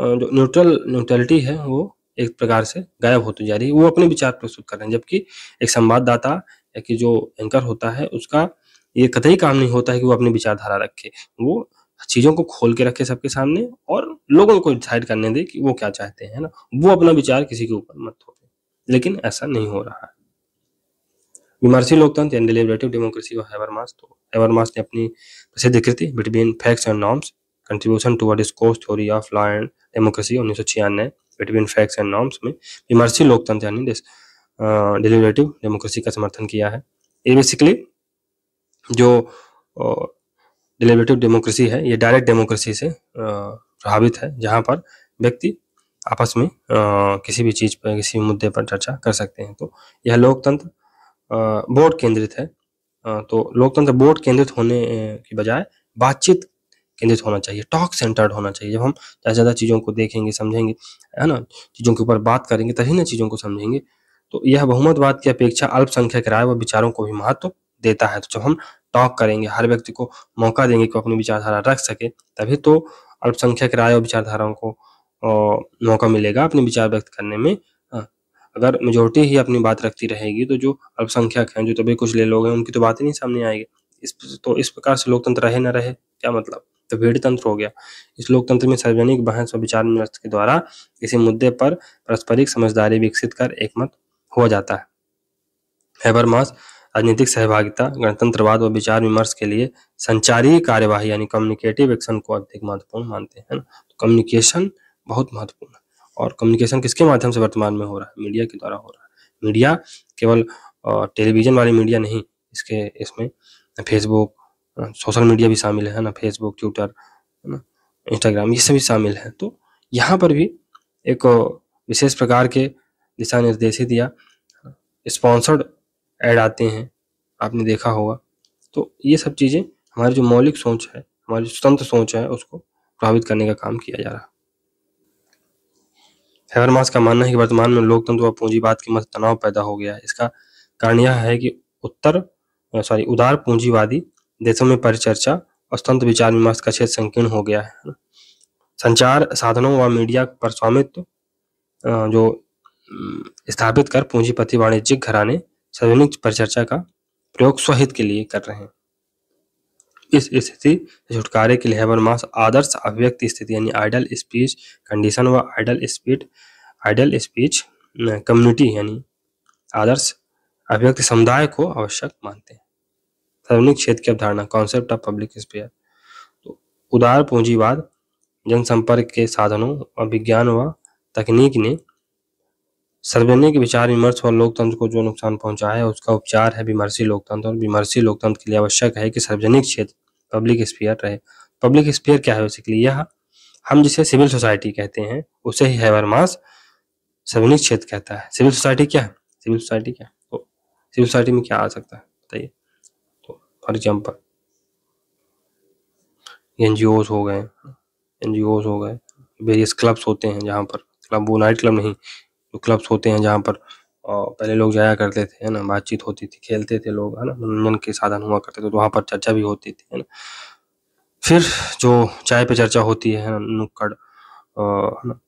B: जो न्यूट्रल न्यूट्रलिटी है वो एक प्रकार से गायब होती जा रही है वो अपने विचार प्रस्तुत कर रहे हैं जबकि एक संवाददाता या कि जो एंकर होता है उसका ये कतई काम नहीं होता है कि वो अपनी विचारधारा रखे वो चीज़ों को खोल के रखे सबके सामने और लोगों को डिसाइड करने दे कि वो क्या चाहते हैं ना वो अपना विचार किसी के ऊपर मत थोपे लेकिन ऐसा नहीं हो रहा है विमर्शी लोकतंत्र and deliberative democracy of Habermas तो हैबरमास ने अपनी प्रसिद्ध कृति between facts and norms contribution to word scores theory of law and democracy उन्नीस सौ छियानवे बिटवीन फैक्ट्स एंड नॉर्म्स में विमर्शी लोकतंत्र यानी डिलिबरेटिव डेमोक्रेसी का समर्थन किया है ये बेसिकली जो डिलिबरेटिव डेमोक्रेसी है ये डायरेक्ट डेमोक्रेसी से प्रभावित है जहाँ पर व्यक्ति आपस में आ, किसी भी चीज पर किसी भी मुद्दे पर चर्चा कर सकते हैं तो यह लोकतंत्र बोर्ड केंद्रित है आ, तो लोकतंत्र बोर्ड केंद्रित होने की बजाय बातचीत केंद्रित होना चाहिए टॉक सेंटर्ड होना चाहिए जब हम ज़्यादा ज़्यादा चीज़ों को देखेंगे समझेंगे है ना चीज़ों के ऊपर बात करेंगे तभी ना चीज़ों को समझेंगे तो यह बहुमतवाद की अपेक्षा अल्पसंख्यक राय व विचारों को भी महत्व देता है तो जब हम टॉक करेंगे हर व्यक्ति को मौका देंगे कि अपनी विचारधारा रख सके तभी तो अल्पसंख्यक राय और विचारधाराओं को मौका मिलेगा अपने विचार व्यक्त करने में हाँ, अगर मेजोरिटी ही अपनी बात रखती रहेगी तो जो अल्पसंख्यक हैं जो तभी कुछ ले लोग हैं उनकी तो बात ही नहीं सामने आएगी इस तो इस प्रकार से लोकतंत्र रहे ना रहे क्या मतलब तो भीड़ तंत्र हो गया इस लोकतंत्र में सार्वजनिक बहस और विचार विमर्श के द्वारा किसी मुद्दे पर पारस्परिक समझदारी विकसित कर एकमत हो जाता है हैबरमास राजनीतिक सहभागिता गणतंत्रवाद और विचार विमर्श के लिए संचारी कार्यवाही यानी कम्युनिकेटिव एक्शन को अधिक महत्वपूर्ण मानते हैं तो कम्युनिकेशन बहुत महत्वपूर्ण है और कम्युनिकेशन किसके माध्यम से वर्तमान में हो रहा है मीडिया के द्वारा हो रहा है मीडिया केवल टेलीविजन वाली मीडिया नहीं इसके इसमें फेसबुक
A: सोशल मीडिया भी
B: शामिल है ना फेसबुक ट्विटर है ना इंस्टाग्राम ये सभी शामिल हैं तो यहाँ पर भी एक विशेष प्रकार के दिशा निर्देश दिया स्पॉन्सर्ड ऐड आते हैं आपने देखा होगा तो ये सब चीज़ें हमारी जो मौलिक सोच है हमारी स्वतंत्र सोच है उसको प्रभावित करने का काम किया जा रहा हैवरमास का मानना है कि वर्तमान में लोकतंत्र व पूंजीवाद के मध्य तनाव पैदा हो गया है इसका कारण यह है कि उत्तर सॉरी उदार पूंजीवादी देशों में परिचर्चा और स्वतंत्र विचार विमर्श का क्षेत्र संकीर्ण हो गया है संचार साधनों व मीडिया पर स्वामित्व जो स्थापित कर पूंजीपति वाणिज्यिक घराने सार्वजनिक परिचर्चा का प्रयोग स्वहित के लिए कर रहे हैं इस स्थिति से छुटकारे के लिए मास आदर्श अभिव्यक्ति स्थिति यानी आइडल स्पीच कंडीशन व ideal speed ideal speech community यानी आदर्श अभिव्यक्ति समुदाय को आवश्यक मानते हैं सार्वजनिक क्षेत्र की अवधारणा कॉन्सेप्ट ऑफ पब्लिक स्पेयर तो उदार पूंजीवाद जनसंपर्क के साधनों और विज्ञान व तकनीक ने सर्वैनिक विचार विमर्श और लोकतंत्र को जो नुकसान पहुंचा है उसका उपचार है विमर्शी लोकतंत्र और विमर्शी लोकतंत्र के लिए आवश्यक है कि सार्वजनिक क्षेत्र पब्लिक स्पेयर रहे पब्लिक स्पेयर क्या है बेसिकली यह हम जिसे सिविल सोसाइटी कहते हैं उसे ही हैवरमास सार्वजनिक क्षेत्र कहता है सिविल सोसाइटी क्या है सिविल सोसाइटी क्या तो सिविल सोसाइटी में क्या आ सकता है बताइए तो फॉर एग्जाम्पल एन हो गए एन हो गए वेरियस क्लब्स होते हैं जहाँ पर क्लब वो नाइट क्लब नहीं क्लब्स होते हैं जहाँ पर पहले लोग जाया करते थे है ना बातचीत होती थी खेलते थे लोग है ना मनोरंजन के साधन हुआ करते थे तो वहाँ पर चर्चा भी होती थी है ना फिर जो चाय पे चर्चा होती है नुक्कड़ है ना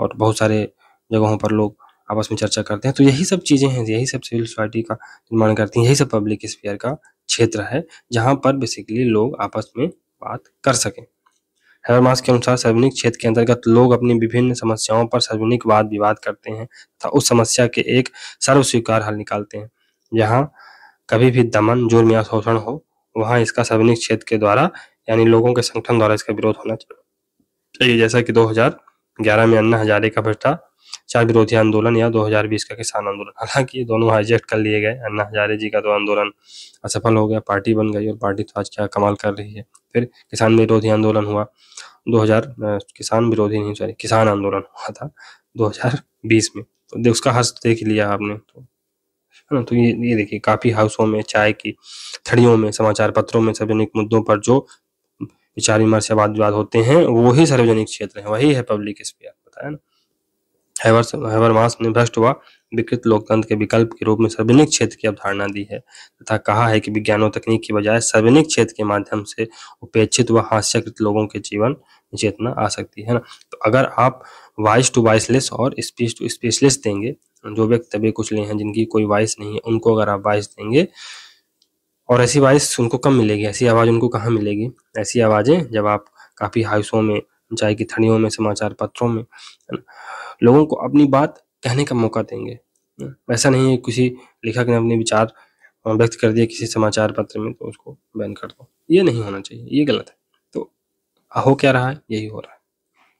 B: और बहुत सारे जगहों पर लोग आपस में चर्चा करते हैं तो यही सब चीज़ें हैं यही सब सिविल सोसाइटी का निर्माण करती हैं यही सब पब्लिक स्पेयर का क्षेत्र है जहाँ पर बेसिकली लोग आपस में बात कर सकें हबरमास के अनुसार सार्वजनिक क्षेत्र के अंतर्गत लोग अपनी विभिन्न समस्याओं पर सार्वजनिक वाद विवाद करते हैं तथा उस समस्या के एक सर्वस्वीकार हल निकालते हैं जहाँ कभी भी दमन जुर्म या शोषण हो वहाँ इसका सार्वजनिक क्षेत्र के द्वारा यानी लोगों के संगठन द्वारा इसका विरोध होना चाहिए तो जैसा कि 2011 में अन्ना हजारे का भ्रष्टा चाय विरोधी आंदोलन या 2020 का किसान आंदोलन हालांकि ये दोनों हाईजेक्ट कर लिए गए अन्ना हजारे जी का तो आंदोलन असफल हो गया पार्टी बन गई और पार्टी तो आज क्या कमाल कर रही है फिर किसान विरोधी आंदोलन हुआ 2000 किसान विरोधी नहीं सॉरी किसान आंदोलन हुआ था 2020 में तो उसका हस्त देख लिया आपने तो है ना तो ये ये देखिए काफी हाउसों में चाय की थड़ियों में समाचार पत्रों में सार्वजनिक मुद्दों पर जो विचार विमर्श वाद विवाद होते हैं वो ही सार्वजनिक क्षेत्र है वही है पब्लिक स्पेयर बताया ना हैवर हैवरमास ने भ्रष्ट हुआ विकृत लोकतंत्र के विकल्प के रूप में सार्वजनिक क्षेत्र की अवधारणा दी है तथा कहा है कि विज्ञान और तकनीक की बजाय सार्वजनिक क्षेत्र के माध्यम से उपेक्षित व हास्यकृत लोगों के जीवन में चेतना आ सकती है ना तो अगर आप वॉइस टू वॉइसलेस और स्पीच टू स्पीचलेस देंगे जो व्यक्ति तभी कुछ ले हैं जिनकी कोई वॉइस नहीं है उनको अगर आप वॉइस देंगे और ऐसी वॉइस उनको कम मिलेगी ऐसी आवाज़ उनको कहाँ मिलेगी ऐसी आवाज़ें जब आप काफ़ी हाउसों में चाहे कि थड़ियों में समाचार पत्रों में लोगों को अपनी बात कहने का मौका देंगे ऐसा नहीं है किसी लेखक ने अपने विचार व्यक्त कर दिया किसी समाचार पत्र में तो उसको बैन कर दो ये नहीं होना चाहिए ये गलत है तो हो क्या रहा है यही हो रहा है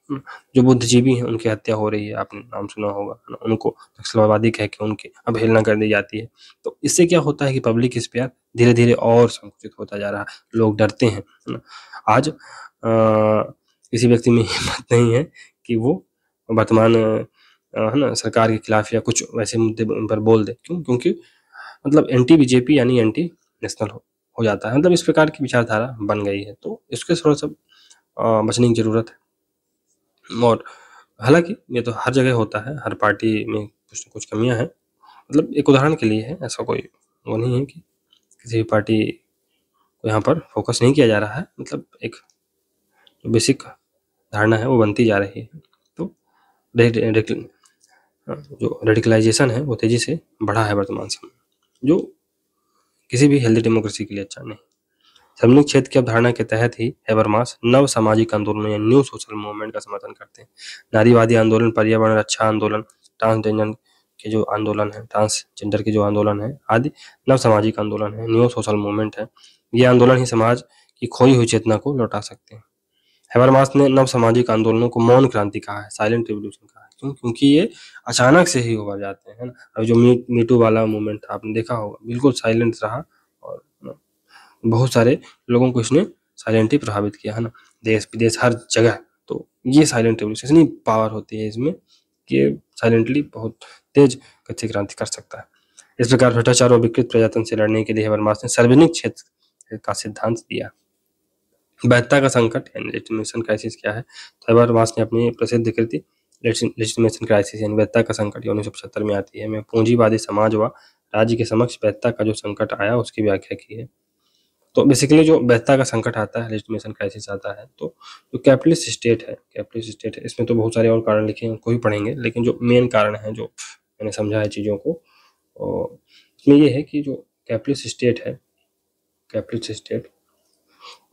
B: हम्म, जो बुद्धिजीवी हैं उनकी हत्या हो रही है आपने नाम सुना होगा उनको नक्सलवादी कह के उनकी अवहेलना कर दी जाती है तो इससे क्या होता है कि पब्लिक इस प्यार धीरे धीरे और संकुचित होता जा रहा है लोग डरते हैं आज किसी व्यक्ति में हिम्मत नहीं है कि वो वर्तमान है ना सरकार के खिलाफ या कुछ वैसे मुद्दे पर बोल दे क्यों क्योंकि मतलब एंटी बीजेपी यानी एंटी नेशनल हो, हो जाता है मतलब इस प्रकार की विचारधारा बन गई है तो इसके थोड़ा सा बचने की ज़रूरत है और हालांकि ये तो हर जगह होता है हर पार्टी में कुछ ना कुछ कमियां हैं मतलब एक उदाहरण के लिए है ऐसा कोई वो नहीं है कि किसी भी पार्टी को यहाँ पर फोकस नहीं किया जा रहा है मतलब एक बेसिक धारणा है वो बनती जा रही है जो रेडिकलाइजेशन है वो तेजी से बढ़ा है वर्तमान समय जो किसी भी हेल्दी डेमोक्रेसी के लिए अच्छा नहीं सामूहिक क्षेत्र की अवधारणा के तहत ही हैबरमास नव सामाजिक आंदोलन या न्यू सोशल मूवमेंट का समर्थन करते हैं नारीवादी आंदोलन पर्यावरण रक्षा आंदोलन ट्रांसजेंडर के जो आंदोलन है ट्रांसजेंडर के जो आंदोलन है आदि नव सामाजिक आंदोलन है न्यू सोशल मूवमेंट है ये आंदोलन ही समाज की खोई हुई चेतना को लौटा सकते हैं हैबरमास ने नव सामाजिक आंदोलनों को मौन क्रांति कहा है साइलेंट रिवोल्यूशन कहा है क्यों क्योंकि ये अचानक से ही उभर जाते हैं ना जो मीटू वाला मूवमेंट था आपने देखा होगा बिल्कुल साइलेंट रहा और बहुत सारे लोगों को इसने साइलेंटली प्रभावित किया है ना देश विदेश हर जगह तो ये साइलेंट रिवोल्यूशन इतनी पावर होती है इसमें कि साइलेंटली बहुत तेज कच्चे क्रांति कर सकता है इस प्रकार भ्रष्टाचार और विकृत प्रजातंत्र से लड़ने के लिए हबरमास ने सार्वजनिक क्षेत्र का सिद्धांत दिया वैधता का संकट यानी लेजिटिमेशन क्राइसिस क्या है थैबर तो वास ने अपनी प्रसिद्ध कृति लेजिटिमेशन क्राइसिस यानी वैधता का संकट उन्नीस सौ पचहत्तर में आती है मैं पूंजीवादी समाज व राज्य के समक्ष वैधता का जो संकट आया उसकी व्याख्या की है तो बेसिकली जो वैधता का संकट आता है लेजिटिमेशन क्राइसिस आता है तो जो कैपिटलिस्ट स्टेट है कैपिटलिस्ट स्टेट है इसमें तो बहुत सारे और कारण लिखे हैं उनको ही पढ़ेंगे लेकिन जो मेन कारण है जो मैंने समझा है चीज़ों को इसमें ये है कि जो कैपिटलिस्ट स्टेट है कैपिटलिस्ट स्टेट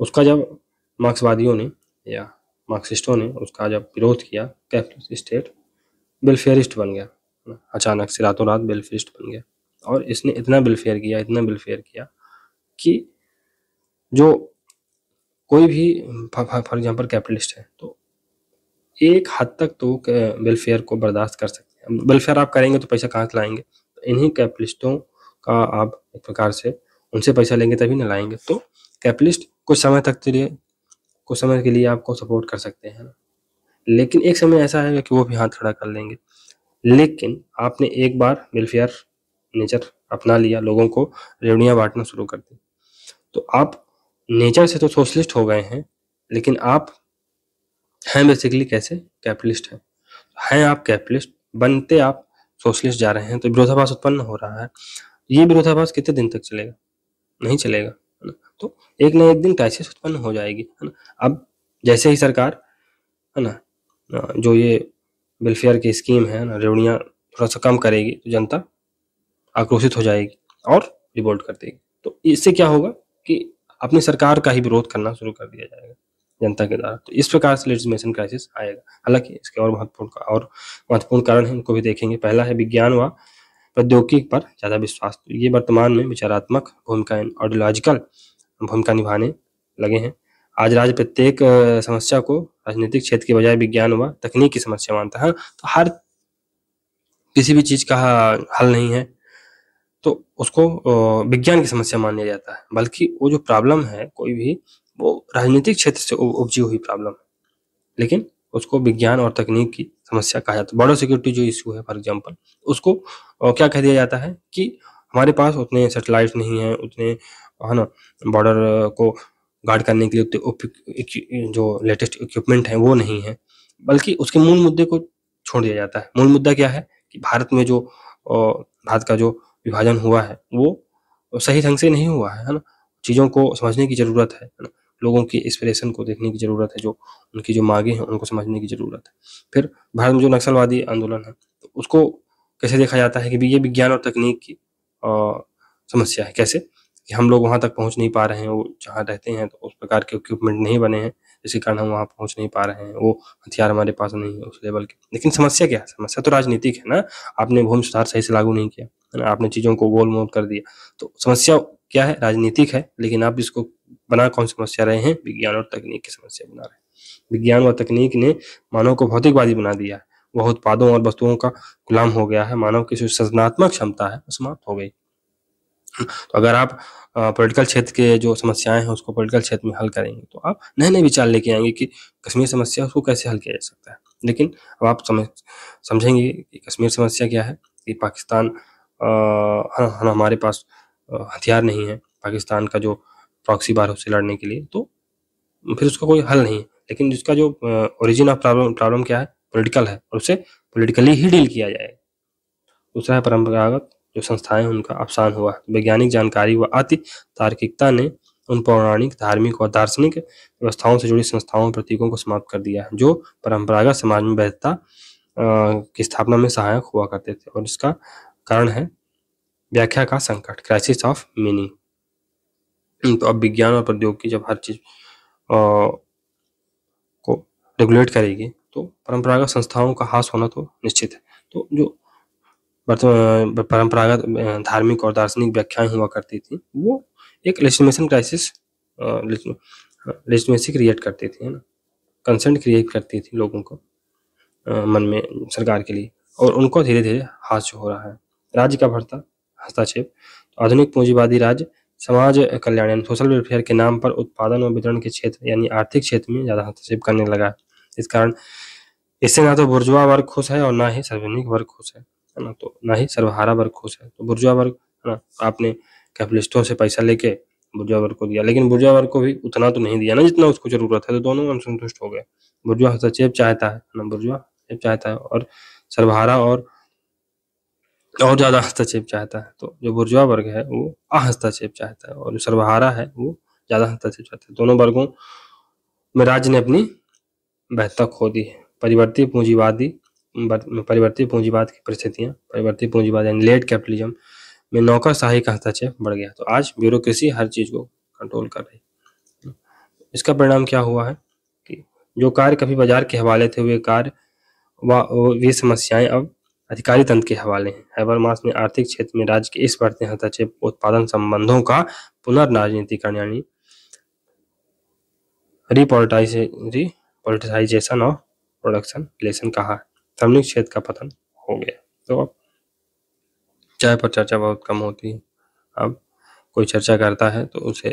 B: उसका जब मार्क्सवादियों ने या मार्क्सिस्टों ने उसका जब विरोध किया कैपिटलिस्ट स्टेट वेलफेयरिस्ट बन गया अचानक से रातों रात वेलफेयरिस्ट बन गया और इसने इतना बिलफेयर किया इतना बिलफेयर किया कि जो कोई भी फॉर एग्जाम्पल कैपिटलिस्ट है तो एक हद तक तो वेलफेयर को बर्दाश्त कर सकते हैं वेलफेयर आप करेंगे तो पैसा कहाँ से लाएंगे तो इन्हीं कैपिटलिस्टों का आप एक प्रकार से उनसे पैसा लेंगे तभी ना लाएंगे तो कैपिटलिस्ट कुछ समय तक के लिए कुछ समय के लिए आपको सपोर्ट कर सकते हैं लेकिन एक समय ऐसा आएगा कि वो भी हाथ खड़ा कर लेंगे लेकिन आपने एक बार वेलफेयर नेचर अपना लिया लोगों को रेवड़ियाँ बांटना शुरू कर दी तो आप नेचर से तो सोशलिस्ट हो गए हैं लेकिन आप हैं बेसिकली कैसे कैपिटलिस्ट हैं हैं आप कैपिटलिस्ट बनते आप सोशलिस्ट जा रहे हैं तो विरोधाभास उत्पन्न हो रहा है ये विरोधाभास कितने दिन तक चलेगा नहीं चलेगा है ना तो एक ना एक दिन क्राइसिस उत्पन्न हो जाएगी है ना अब जैसे ही सरकार है ना जो ये वेलफेयर की स्कीम है ना रेवड़ियाँ थोड़ा सा कम करेगी तो जनता आक्रोशित हो जाएगी और रिवोल्ट कर देगी तो इससे क्या होगा कि अपनी सरकार का ही विरोध करना शुरू कर दिया जाएगा जनता के द्वारा तो इस प्रकार से लेजिस्मेशन क्राइसिस आएगा हालांकि इसके और महत्वपूर्ण और महत्वपूर्ण कारण है उनको भी देखेंगे पहला है विज्ञान व प्रौद्योगिक पर ज़्यादा विश्वास ये वर्तमान में विचारात्मक भूमिका ऑडियोलॉजिकल भूमिका निभाने लगे हैं आज राज्य प्रत्येक समस्या को राजनीतिक क्षेत्र के बजाय विज्ञान व तकनीक की समस्या मानता है तो हर किसी भी चीज का हल नहीं है तो उसको विज्ञान की समस्या मान लिया जाता है बल्कि वो जो प्रॉब्लम है कोई भी वो राजनीतिक क्षेत्र से उपजी हुई प्रॉब्लम है लेकिन उसको विज्ञान और तकनीक की समस्या कहा जाता है बॉर्डर सिक्योरिटी जो इशू है फॉर एग्जाम्पल उसको क्या कह दिया जाता है कि हमारे पास उतने सेटेलाइट नहीं है उतने है ना बॉर्डर को गार्ड करने के लिए उतने जो लेटेस्ट इक्विपमेंट है वो नहीं है बल्कि उसके मूल मुद्दे को छोड़ दिया जाता है मूल मुद्दा क्या है कि भारत में जो भारत का जो विभाजन हुआ है वो सही ढंग से नहीं हुआ है ना चीज़ों को समझने की ज़रूरत है ना लोगों की इंस्पिरेशन को देखने की ज़रूरत है जो उनकी जो मांगे हैं उनको समझने की ज़रूरत है फिर भारत में जो नक्सलवादी आंदोलन है तो उसको कैसे देखा जाता है कि ये विज्ञान और तकनीक की आ, समस्या है कैसे कि हम लोग वहाँ तक पहुँच नहीं पा रहे हैं वो जहाँ रहते हैं तो उस प्रकार के इक्विपमेंट नहीं बने हैं जिसके कारण हम वहाँ पहुँच नहीं पा रहे हैं वो हथियार हमारे पास नहीं है उस लेवल के लेकिन समस्या क्या है समस्या तो राजनीतिक है ना आपने भूमि सुधार सही से लागू नहीं किया है ना आपने चीज़ों को गोल मोल कर दिया तो समस्या क्या है राजनीतिक है लेकिन आप इसको बना कौन सी समस्या रहे हैं विज्ञान और तकनीक की समस्या बना रहे हैं विज्ञान व तकनीक ने मानव को भौतिकवादी बना दिया है वह उत्पादों और वस्तुओं का गुलाम हो गया है मानव की जो सृजनात्मक क्षमता है समाप्त हो गई तो अगर आप पॉलिटिकल क्षेत्र के जो समस्याएं हैं उसको पॉलिटिकल क्षेत्र में हल करेंगे तो आप नए नए विचार लेके आएंगे कि कश्मीर समस्या उसको कैसे हल किया जा सकता है लेकिन अब आप समझ समझेंगे कि कश्मीर समस्या क्या है कि पाकिस्तान आ, हाँ, हाँ, हमारे पास हथियार नहीं है पाकिस्तान का जो प्रॉक्सी बार उससे लड़ने के लिए तो फिर उसका कोई हल नहीं है लेकिन जिसका जो ओरिजिन ऑफ प्रॉब्लम प्रॉब्लम क्या है पॉलिटिकल है और उसे पॉलिटिकली ही डील किया जाएगा दूसरा है परंपरागत जो संस्थाएं उनका अवसान हुआ वैज्ञानिक जानकारी व अति तार्किकता ने उन पौराणिक धार्मिक और दार्शनिक व्यवस्थाओं से जुड़ी संस्थाओं और प्रतीकों को समाप्त कर दिया जो परंपरागत समाज में बेहतर की स्थापना में सहायक हुआ करते थे और इसका कारण है व्याख्या का संकट क्राइसिस ऑफ मीनिंग तो अब विज्ञान और प्रौद्योगिकी जब हर चीज को रेगुलेट करेगी तो परंपरागत संस्थाओं का हास होना तो निश्चित है तो जो परंपरागत धार्मिक और दार्शनिक व्याख्याएं हुआ करती थी वो एक लेजिटिमेशन क्राइसिस लेजिटिमेसी क्रिएट करती थी है ना कंसेंट क्रिएट करती थी लोगों को मन में सरकार के लिए और उनको धीरे धीरे हास हो रहा है राज्य का भरता हस्तक्षेप तो आधुनिक पूंजीवादी राज्य समाज कल्याण यानी सोशल वेलफेयर के नाम पर उत्पादन और वितरण के क्षेत्र यानी आर्थिक क्षेत्र में ज्यादा हस्तक्षेप करने लगा है इस कारण इससे ना तो बुर्जुआ वर्ग खुश है और ना ही सार्वजनिक वर्ग खुश है ना तो ना ही सर्वहारा वर्ग खुश है तो बुर्जुआ वर्ग है ना आपने कैपिटलिस्टों से पैसा लेके बुर्जुआ वर्ग को दिया लेकिन बुर्जुआ वर्ग को भी उतना तो नहीं दिया ना जितना उसको जरूरत है तो दोनों असंतुष्ट हो गए बुर्जुआ हस्तक्षेप चाहता है ना बुर्जुआ चाहता है और सर्वहारा और और ज़्यादा हस्तक्षेप चाहता है तो जो बुर्जुआ वर्ग है वो अहस्तक्षेप चाहता है और जो सर्वहारा है वो ज़्यादा हस्तक्षेप चाहता है दोनों वर्गों में राज्य ने अपनी बेहतर खो दी है परिवर्तित पूंजीवादी परिवर्तित पूंजीवाद की परिस्थितियां परिवर्तित पूंजीवाद यानी लेट कैपिटलिज्म में नौकरशाही का हस्तक्षेप बढ़ गया तो आज ब्यूरोक्रेसी हर चीज़ को कंट्रोल कर रही इसका परिणाम क्या हुआ है कि जो कार्य कभी बाजार के हवाले थे वे कार्य वे समस्याएं अब अधिकारी तंत्र के हवाले हैं हैबरमास ने आर्थिक क्षेत्र में राज्य के इस बढ़ते हस्तक्षेप उत्पादन संबंधों का पुनर्राजनीतिकरण यानी रिपोर्टाइजेशन ऑफ प्रोडक्शन रिलेशन कहा सामूहिक क्षेत्र का पतन हो गया तो अब चाय पर चर्चा बहुत कम होती है अब कोई चर्चा करता है तो उसे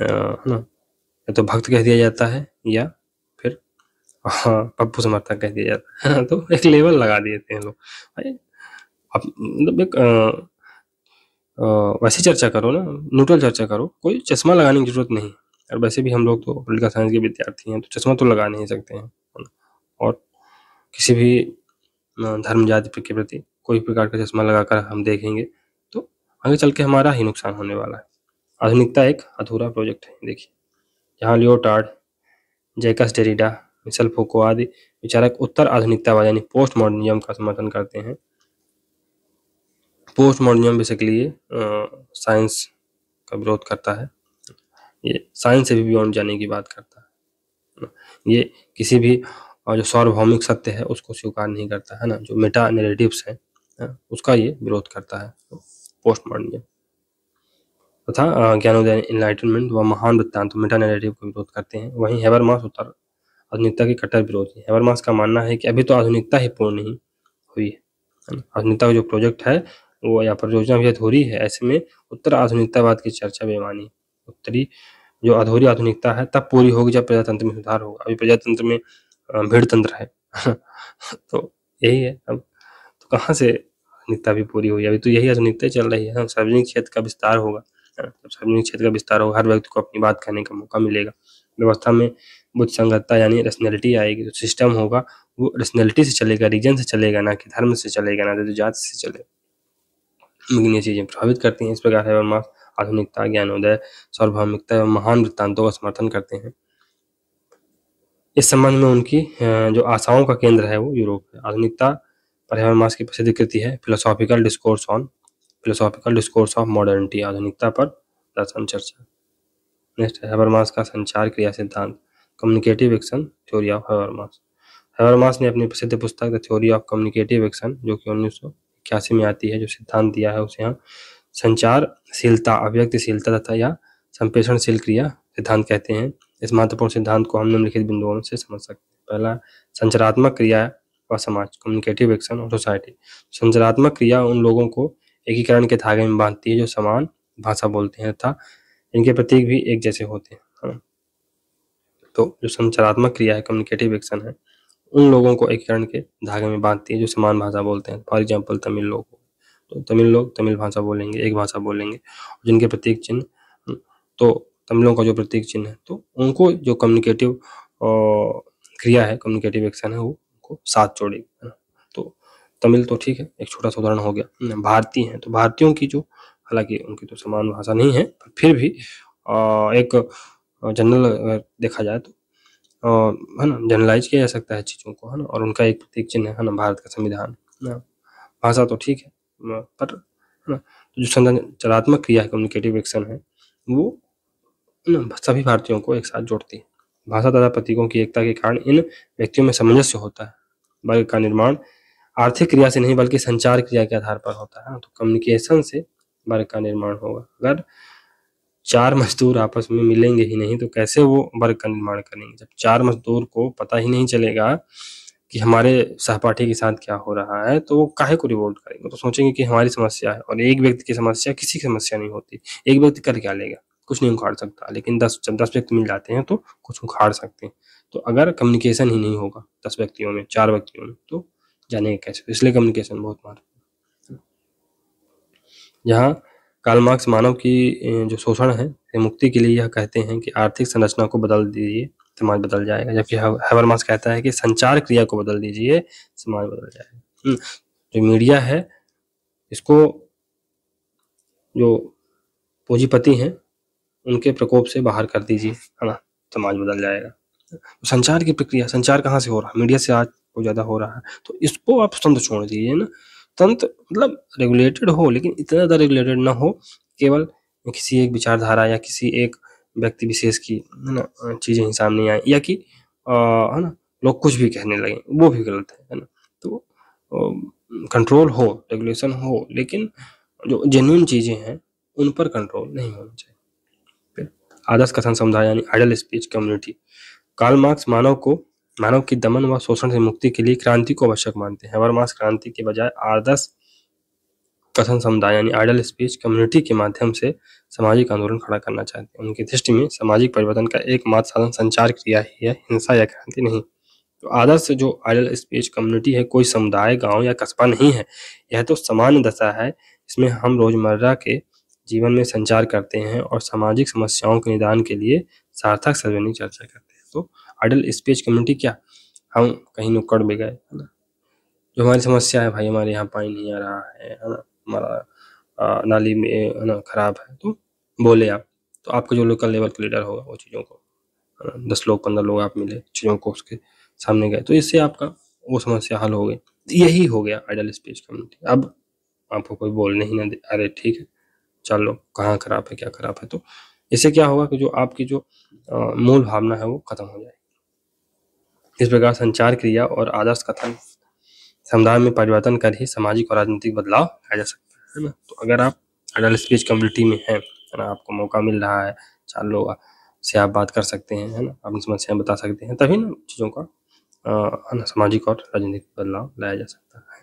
B: ना तो भक्त कह दिया जाता है या हाँ पप्पू समर्थक कह दिया जाता है हाँ, तो एक लेवल लगा देते हैं लोग भाई आप मतलब एक वैसे चर्चा करो ना न्यूट्रल चर्चा करो कोई चश्मा लगाने की जरूरत नहीं और वैसे भी हम लोग तो पोलिटिकल साइंस के विद्यार्थी हैं तो चश्मा तो लगा नहीं सकते हैं और किसी भी धर्म जाति के प्रति कोई प्रकार का चश्मा लगाकर हम देखेंगे तो आगे चल के हमारा ही नुकसान होने वाला है आधुनिकता एक अधूरा प्रोजेक्ट है देखिए यहाँ Lyotard Jacques Derrida Michel Foucault आदि विचारक उत्तर आधुनिकतावाद यानी पोस्ट मॉडर्निज्म का समर्थन करते हैं पोस्ट मॉडर्निज्म बेसिकली साइंस का विरोध करता है ये साइंस से भी बियॉन्ड जाने की बात करता है ये किसी भी जो सार्वभौमिक सत्य है उसको स्वीकार नहीं करता है ना जो मेटा नेरेटिव्स हैं उसका ये विरोध करता है पोस्ट मॉडर्निज्म तथा ज्ञानोदय इनलाइटनमेंट व महान वृत्तांत मेटा नेरेटिव का विरोध करते हैं वहीं हेबरमास उत्तर आधुनिकता के कट्टर विरोधी हैबरमास का मानना है कि अभी तो आधुनिकता ही पूर्ण नहीं हुई है आधुनिकता का जो प्रोजेक्ट है वो या परियोजना भी अधूरी है ऐसे में उत्तर आधुनिकतावाद की चर्चा बेमानी उत्तरी जो अधूरी आधुनिकता है तब पूरी होगी जब प्रजातंत्र में सुधार होगा अभी प्रजातंत्र में भीड़ तंत्र है तो यही है अब तो कहाँ से आधुनिकता भी पूरी हुई अभी तो यही आधुनिकता चल रही है सार्वजनिक क्षेत्र का विस्तार होगा सार्वजनिक क्षेत्र का विस्तार होगा हर व्यक्ति को अपनी बात कहने का मौका मिलेगा व्यवस्था में बुद्ध संगतता यानी रेशनैलिटी आएगी जो सिस्टम होगा वो रेशनैलिटी से चलेगा रीजन से चलेगा ना कि धर्म से चलेगा ना तो जात से चलेगा लेकिन ये चीज़ें प्रभावित करती हैं इस प्रकार है वर्मा आधुनिकता ज्ञानोदय सार्वभौमिकता एवं महान वृत्तांतों का समर्थन करते हैं इस संबंध में उनकी जो आशाओं का केंद्र है वो यूरोप है आधुनिकता पर्यावरण मास की प्रसिद्ध कृति है philosophical discourse on philosophical discourse of modernity आधुनिकता पर दर्शन चर्चा नेक्स्ट है हैबरमास का संचार क्रिया सिद्धांत communicative action theory of Habermas Habermas ने अपनी प्रसिद्ध पुस्तक the theory of communicative action जो कि उन्नीस में आती है जो सिद्धांत दिया है उसे यहाँ संचारशीलता अव्यक्तशीलता तथा या संप्रेषणशील क्रिया सिद्धांत कहते हैं इस महत्वपूर्ण सिद्धांत को हम निम्नलिखित बिंदुओं से समझ सकते हैं पहला संचारात्मक क्रिया व समाज कम्युनिकेटिव एक्शन और सोसाइटी संचारात्मक क्रिया उन लोगों को एकीकरण के धागे में बांधती है जो समान भाषा बोलते हैं तथा इनके प्रतीक भी एक जैसे होते हैं है ना तो जो संचारात्मक क्रिया है कम्युनिकेटिव एक्शन है उन लोगों को एकीकरण के धागे में बांधती है जो समान भाषा बोलते हैं फॉर एग्जाम्पल तमिल लोग तो तमिल लोग तमिल भाषा बोलेंगे एक भाषा बोलेंगे जिनके प्रतीक चिन्ह तो तमिलों का जो प्रतीक चिन्ह है तो उनको जो कम्युनिकेटिव क्रिया है कम्युनिकेटिव एक्शन है वो उनको साथ जोड़ेगी तो तमिल तो ठीक है एक छोटा सा उदाहरण हो गया भारतीय हैं तो भारतीयों की जो हालांकि उनकी तो समान भाषा नहीं है पर फिर भी एक जनरल अगर देखा जाए तो है ना जनरलाइज किया जा सकता है चीज़ों को है ना और उनका एक प्रतीक चिन्ह है ना भारत का संविधान भाषा तो ठीक है पर है ना जो संरचनात्मक क्रिया है कम्युनिकेटिव एक्शन है वो सभी भारतीयों को एक साथ जोड़ती है भाषा तथा प्रतीकों की एकता के कारण इन व्यक्तियों में सामंजस्य होता है वर्ग का निर्माण आर्थिक क्रिया से नहीं बल्कि संचार क्रिया के आधार पर होता है तो कम्युनिकेशन से वर्ग का निर्माण होगा अगर चार मजदूर आपस में मिलेंगे ही नहीं तो कैसे वो वर्ग का निर्माण करेंगे जब चार मजदूर को पता ही नहीं चलेगा कि हमारे सहपाठी के साथ क्या हो रहा है तो वो काहे को रिवोल्ट करेंगे तो सोचेंगे कि हमारी समस्या है और एक व्यक्ति की समस्या किसी की समस्या नहीं होती एक व्यक्ति कर क्या लेगा कुछ नहीं उखाड़ सकता लेकिन दस जब दस व्यक्ति मिल जाते हैं तो कुछ उखाड़ सकते हैं तो अगर कम्युनिकेशन ही नहीं होगा दस व्यक्तियों में चार व्यक्तियों में तो जानेंगे कैसे इसलिए कम्युनिकेशन बहुत महत्वपूर्ण जहाँ कालमार्क्स मानव की जो शोषण है मुक्ति के लिए यह कहते हैं कि आर्थिक संरचना को बदल दीजिए समाज बदल जाएगा जबकि हैबरमास कहता है कि संचार क्रिया को बदल दीजिए समाज बदल जाएगा हम्म, जो मीडिया है इसको जो पूंजीपति हैं उनके प्रकोप से बाहर कर दीजिए है ना समाज बदल जाएगा तो संचार की प्रक्रिया संचार कहाँ से हो रहा है मीडिया से आज बहुत ज़्यादा हो रहा है तो इसको आप स्वतंत्र छोड़ दीजिए ना तंत्र मतलब रेगुलेटेड हो लेकिन इतना ज़्यादा रेगुलेटेड ना हो केवल किसी एक विचारधारा या किसी एक व्यक्ति विशेष की है ना चीज़ें ही सामने आए या कि है ना लोग कुछ भी कहने लगे वो भी गलत है ना तो कंट्रोल हो रेगुलेशन हो लेकिन जो जेन्यून चीज़ें हैं उन पर कंट्रोल नहीं होना चाहिए आदर्श कथन समुदाय यानी ideal speech community Karl Marx मानव को मानव की दमन व शोषण से मुक्ति के लिए क्रांति को आवश्यक मानते हैं हबरमास क्रांति के बजाय आदर्श कथन समुदाय यानी आइडल स्पीच कम्युनिटी के माध्यम से सामाजिक आंदोलन खड़ा करना चाहते हैं उनकी दृष्टि में सामाजिक परिवर्तन का एकमात्र साधन संचार क्रिया ही है हिंसा या क्रांति नहीं तो आदर्श जो आइडल स्पीच कम्युनिटी है कोई समुदाय गांव या कस्बा नहीं है यह तो सामान्य दशा है इसमें हम रोजमर्रा के जीवन में संचार करते हैं और सामाजिक समस्याओं के निदान के लिए सार्थक सार्वजनिक चर्चा करते हैं तो आइडल स्पेस कम्युनिटी क्या हम कहीं नुक्कड़ में गए है ना जो हमारी समस्या है भाई हमारे यहाँ पानी नहीं आ रहा है है ना हमारा नाली में है ना खराब है तो बोले आप तो आपका जो लोकल लेवल का लीडर होगा वो चीज़ों को दस लोग पंद्रह लोग आप मिले चीज़ों को उसके सामने गए तो इससे आपका वो समस्या हल हो गई यही हो गया आइडल स्पेस कम्युनिटी अब आपको कोई बोलने ही ना दे अरे ठीक है चलो कहाँ खराब है क्या खराब है तो इससे क्या होगा कि जो आपकी जो मूल भावना है वो खत्म हो जाएगी इस प्रकार संचार क्रिया और आदर्श कथन समुदाय में परिवर्तन कर ही सामाजिक और राजनीतिक बदलाव आ जा सकता है ना तो अगर आप अडल्ट स्पीच कम्युनिटी में हैं है ना आपको मौका मिल रहा है चार लोग से आप बात कर सकते हैं है ना अपनी समस्याएं बता सकते हैं तभी ना चीज़ों का सामाजिक और राजनीतिक बदलाव लाया जा सकता है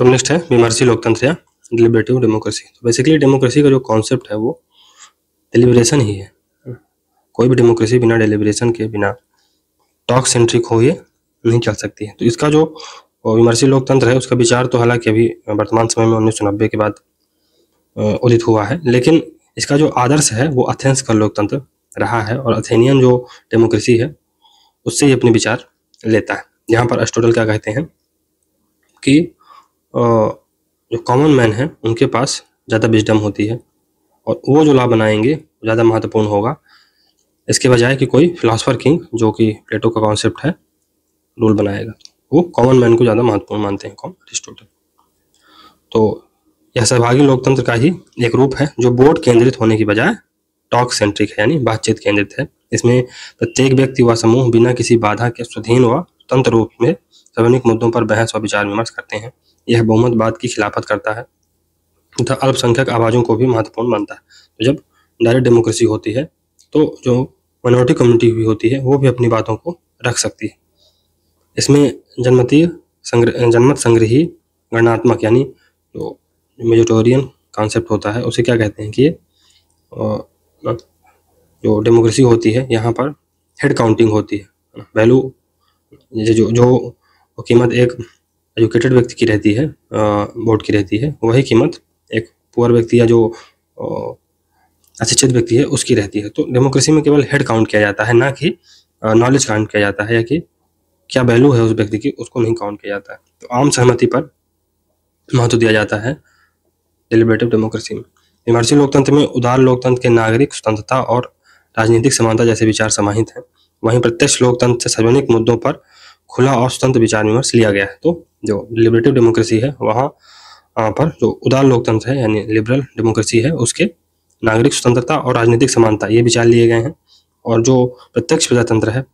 B: तो नेक्स्ट है विमर्सी लोकतंत्र या डिलिबरेटिव डेमोक्रेसी तो बेसिकली डेमोक्रेसी का जो कॉन्सेप्ट है वो डिलिबरेशन ही है कोई भी डेमोक्रेसी बिना डिलिबरेशन के बिना टॉक सेंट्रिक हो ये नहीं चल सकती है तो इसका जो विमर्शी लोकतंत्र है उसका विचार तो हालांकि अभी वर्तमान समय में उन्नीस के बाद उदित हुआ है लेकिन इसका जो आदर्श है वो अथेंस का लोकतंत्र रहा है और अथेनियन जो डेमोक्रेसी है उससे ही अपने विचार लेता है यहाँ पर अस्टोडल क्या कहते हैं कि जो कॉमन मैन है उनके पास ज़्यादा विजडम होती है और वो जो लॉ बनाएंगे ज़्यादा महत्वपूर्ण होगा इसके बजाय कि कोई फिलासफर किंग जो कि प्लेटो का कॉन्सेप्ट है रूल बनाएगा वो कॉमन मैन को ज़्यादा महत्वपूर्ण मानते हैं कॉम अरिस्टोटल तो यह सहभागी लोकतंत्र का ही एक रूप है जो बोर्ड केंद्रित होने की बजाय टॉक सेंट्रिक है यानी बातचीत केंद्रित है इसमें प्रत्येक व्यक्ति व समूह बिना किसी बाधा के स्वाधीन व तंत्र रूप में सार्वजनिक मुद्दों पर बहस व विचार विमर्श करते हैं यह बहुमत बात की खिलाफत करता है तथा अल्पसंख्यक आवाज़ों को भी महत्वपूर्ण मानता है तो जब डायरेक्ट डेमोक्रेसी होती है तो जो माइनॉरिटी कम्युनिटी भी होती है वो भी अपनी बातों को रख सकती है इसमें जनमतीय संग्रह जनमत संग्रही गणनात्मक यानी जो मेजोटोरियन कॉन्सेप्ट होता है उसे क्या कहते हैं कि मतलब जो डेमोक्रेसी होती है यहाँ पर हेड काउंटिंग होती है वैल्यू जो जो कीमत एक एजुकेटेड व्यक्ति की रहती है बोर्ड की रहती है वही कीमत एक पुअर व्यक्ति या जो अशिक्षित व्यक्ति है उसकी रहती है तो डेमोक्रेसी में केवल हेड काउंट किया जाता है ना कि नॉलेज काउंट किया जाता है या कि क्या वैल्यू है उस व्यक्ति की उसको नहीं काउंट किया जाता है तो आम सहमति पर महत्व दिया जाता है डिलिबरेटिव डेमोक्रेसी में इमर्सिव लोकतंत्र में उदार लोकतंत्र के नागरिक स्वतंत्रता और राजनीतिक समानता जैसे विचार समाहित हैं वहीं प्रत्यक्ष लोकतंत्र से सार्वजनिक मुद्दों पर खुला और स्वतंत्र विचार विमर्श लिया गया है तो जो लिबरेटिव डेमोक्रेसी है वहाँ पर जो उदार लोकतंत्र है यानी लिबरल डेमोक्रेसी है उसके नागरिक स्वतंत्रता और राजनीतिक समानता ये विचार लिए गए हैं और जो प्रत्यक्ष प्रजातंत्र है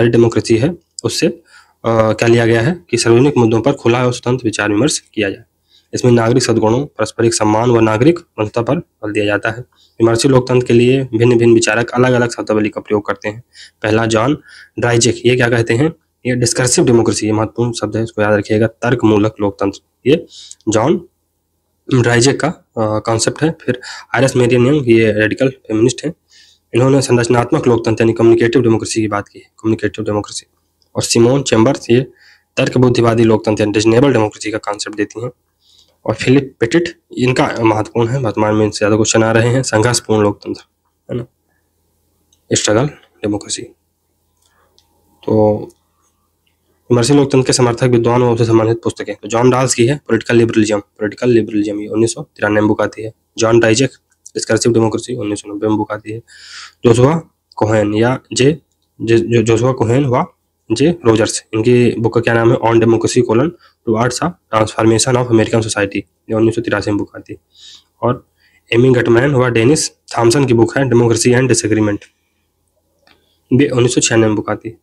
B: एल डेमोक्रेसी है उससे आ, क्या लिया गया है कि सार्वजनिक मुद्दों पर खुला और स्वतंत्र विचार विमर्श किया जाए इसमें नागरिक सद्गुणों पारस्परिक सम्मान व नागरिक मंत्रता पर बल दिया जाता है विमर्शी लोकतंत्र के लिए भिन्न भिन्न विचारक अलग अलग शब्दावली का प्रयोग करते हैं पहला जॉन ड्राइजेक ये क्या कहते हैं ये डिस्कर्सिव डेमोक्रेसी ये महत्वपूर्ण शब्द है इसको याद रखिएगा तर्क मूलक लोकतंत्र ये जॉन ड्राइजे का कॉन्सेप्ट है फिर आयरस मेरियन यंग ये रेडिकल फेमिनिस्ट हैं इन्होंने संरचनात्मक लोकतंत्र यानी कम्युनिकेटिव डेमोक्रेसी की बात की है कम्युनिकेटिव डेमोक्रेसी और सिमोन चैम्बर्स ये तर्क बुद्धिवादी लोकतंत्र यानी रिजनेबल डेमोक्रेसी का कॉन्सेप्ट देती हैं और फिलिप पेटिट इनका महत्वपूर्ण है वर्तमान में इनसे ज़्यादा क्वेश्चन आ रहे हैं संघर्षपूर्ण लोकतंत्र है ना स्ट्रगल डेमोक्रेसी तो मर्सी लोकतंत्र के समर्थक विद्वान और उसे सम्मानित पुस्तकें तो जॉन डाल्स की है पॉलिटिकल लिबरलिज्म पॉलिटिकल लिबरलिज्म ये उन्नीस सौ तिरानवे में बुक आती है जॉन डाइजेक डिस्कर्सिव डेमोक्रेसी उन्नीस सौ नब्बे में बुक आती है जोसुआ कोहेन या जे, जे जोसुआ कोहेन व जे रोजर्स इनकी बुक का क्या नाम है on democracy colon towards transformation of American society ये उन्नीस सौ तिरासी में बुक आती है और एमी गटमैन व डेनिस थॉमसन की बुक है डेमोक्रेसी एंड डिसग्रीमेंट ये उन्नीस सौ छियानवे में बुक आती है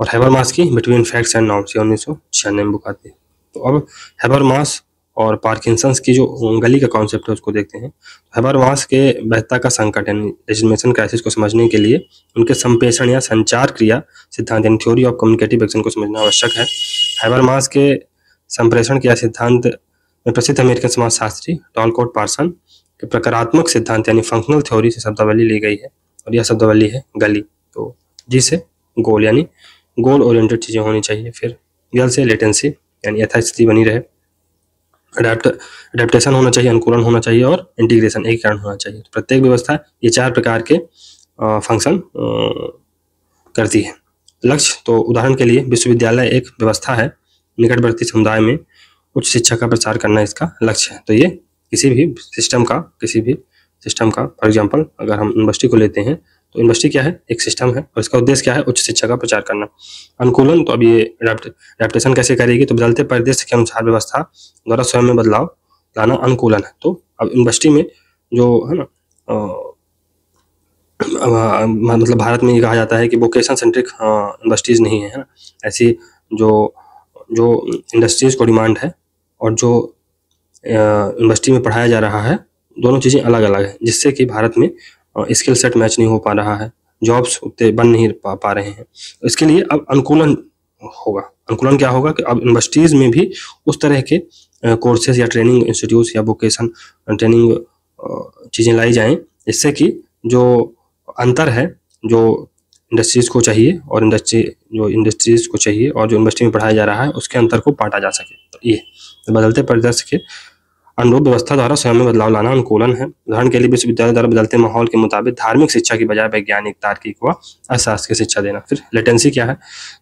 B: और हैबर मास की बिटवीन फैक्ट्स एंड नॉर्म्स ये उन्नीस सौ छियानवे में बुक आती है तो अब हैबर मास और पार्किंसंस की जो गली का कॉन्सेप्ट है उसको देखते हैं हैबर मास के बेहता का संकट यानी क्राइसिस को समझने के लिए उनके संप्रेषण या संचार क्रिया सिद्धांत यानी थ्योरी ऑफ कम्युनिकेटिव एक्शन को समझना आवश्यक है हैबर मास के संप्रेषण क्रिया सिद्धांत में प्रसिद्ध अमेरिकन समाजशास्त्री टॉलकोट पार्सन के प्रकारात्मक सिद्धांत यानी फंक्शनल थ्योरी से शब्दावली ली गई है और यह शब्दावली है गली तो जिसे गोल यानी गोल ओरिएंटेड चीज़ें होनी चाहिए फिर जल से लेटेंसी यानी यथास्थिति बनी रहे अडेप्टेशन होना चाहिए अनुकूलन होना चाहिए और इंटीग्रेशन एक कारण होना चाहिए तो प्रत्येक व्यवस्था ये चार प्रकार के फंक्शन करती है लक्ष्य तो उदाहरण के लिए विश्वविद्यालय एक व्यवस्था है निकटवर्ती समुदाय में उच्च शिक्षा का प्रचार करना इसका लक्ष्य है तो ये किसी भी सिस्टम का किसी भी सिस्टम का फॉर एग्जाम्पल अगर हम यूनिवर्सिटी को लेते हैं तो यूनिवर्सिटी क्या है एक सिस्टम है और इसका उद्देश्य क्या है उच्च शिक्षा का प्रचार करना अनुकूलन तो अब ये रेप्टेशन कैसे करेगी तो बदलते परिदेश के अनुसार व्यवस्था द्वारा स्वयं में बदलाव लाना अनुकूलन है तो अब यूनिवर्सिटी में जो है ना मतलब भारत में ये कहा जाता है कि वोकेशन सेंट्रिक इंडस्ट्रीज नहीं है ना ऐसी जो जो इंडस्ट्रीज को डिमांड है और जो यूनिवर्सिटी में पढ़ाया जा रहा है दोनों चीज़ें अलग अलग हैं जिससे कि भारत में स्किल सेट मैच नहीं हो पा रहा है जॉब्स उतने बन नहीं पा, पा रहे हैं इसके लिए अब अनुकूलन होगा अनुकूलन क्या होगा कि अब यूनिवर्सिटीज़ में भी उस तरह के कोर्सेज या ट्रेनिंग इंस्टीट्यूट या वोकेशन ट्रेनिंग चीज़ें लाई जाएं इससे कि जो अंतर है जो इंडस्ट्रीज़ को चाहिए और इंडस्ट्री जो इंडस्ट्रीज़ को चाहिए और जो यूनिवर्सिटी में पढ़ाया जा रहा है उसके अंतर को बांटा जा सके तो ये तो बदलते परिदृश्य के अनुरूप व्यवस्था द्वारा स्वयं में बदलाव लाना अनुकूलन है उदाहरण के लिए विश्वविद्यालय द्वारा बदलते माहौल के मुताबिक धार्मिक शिक्षा की बजाय वैज्ञानिक तार्किक व अशास्त्रीय शिक्षा देना फिर लेटेंसी क्या है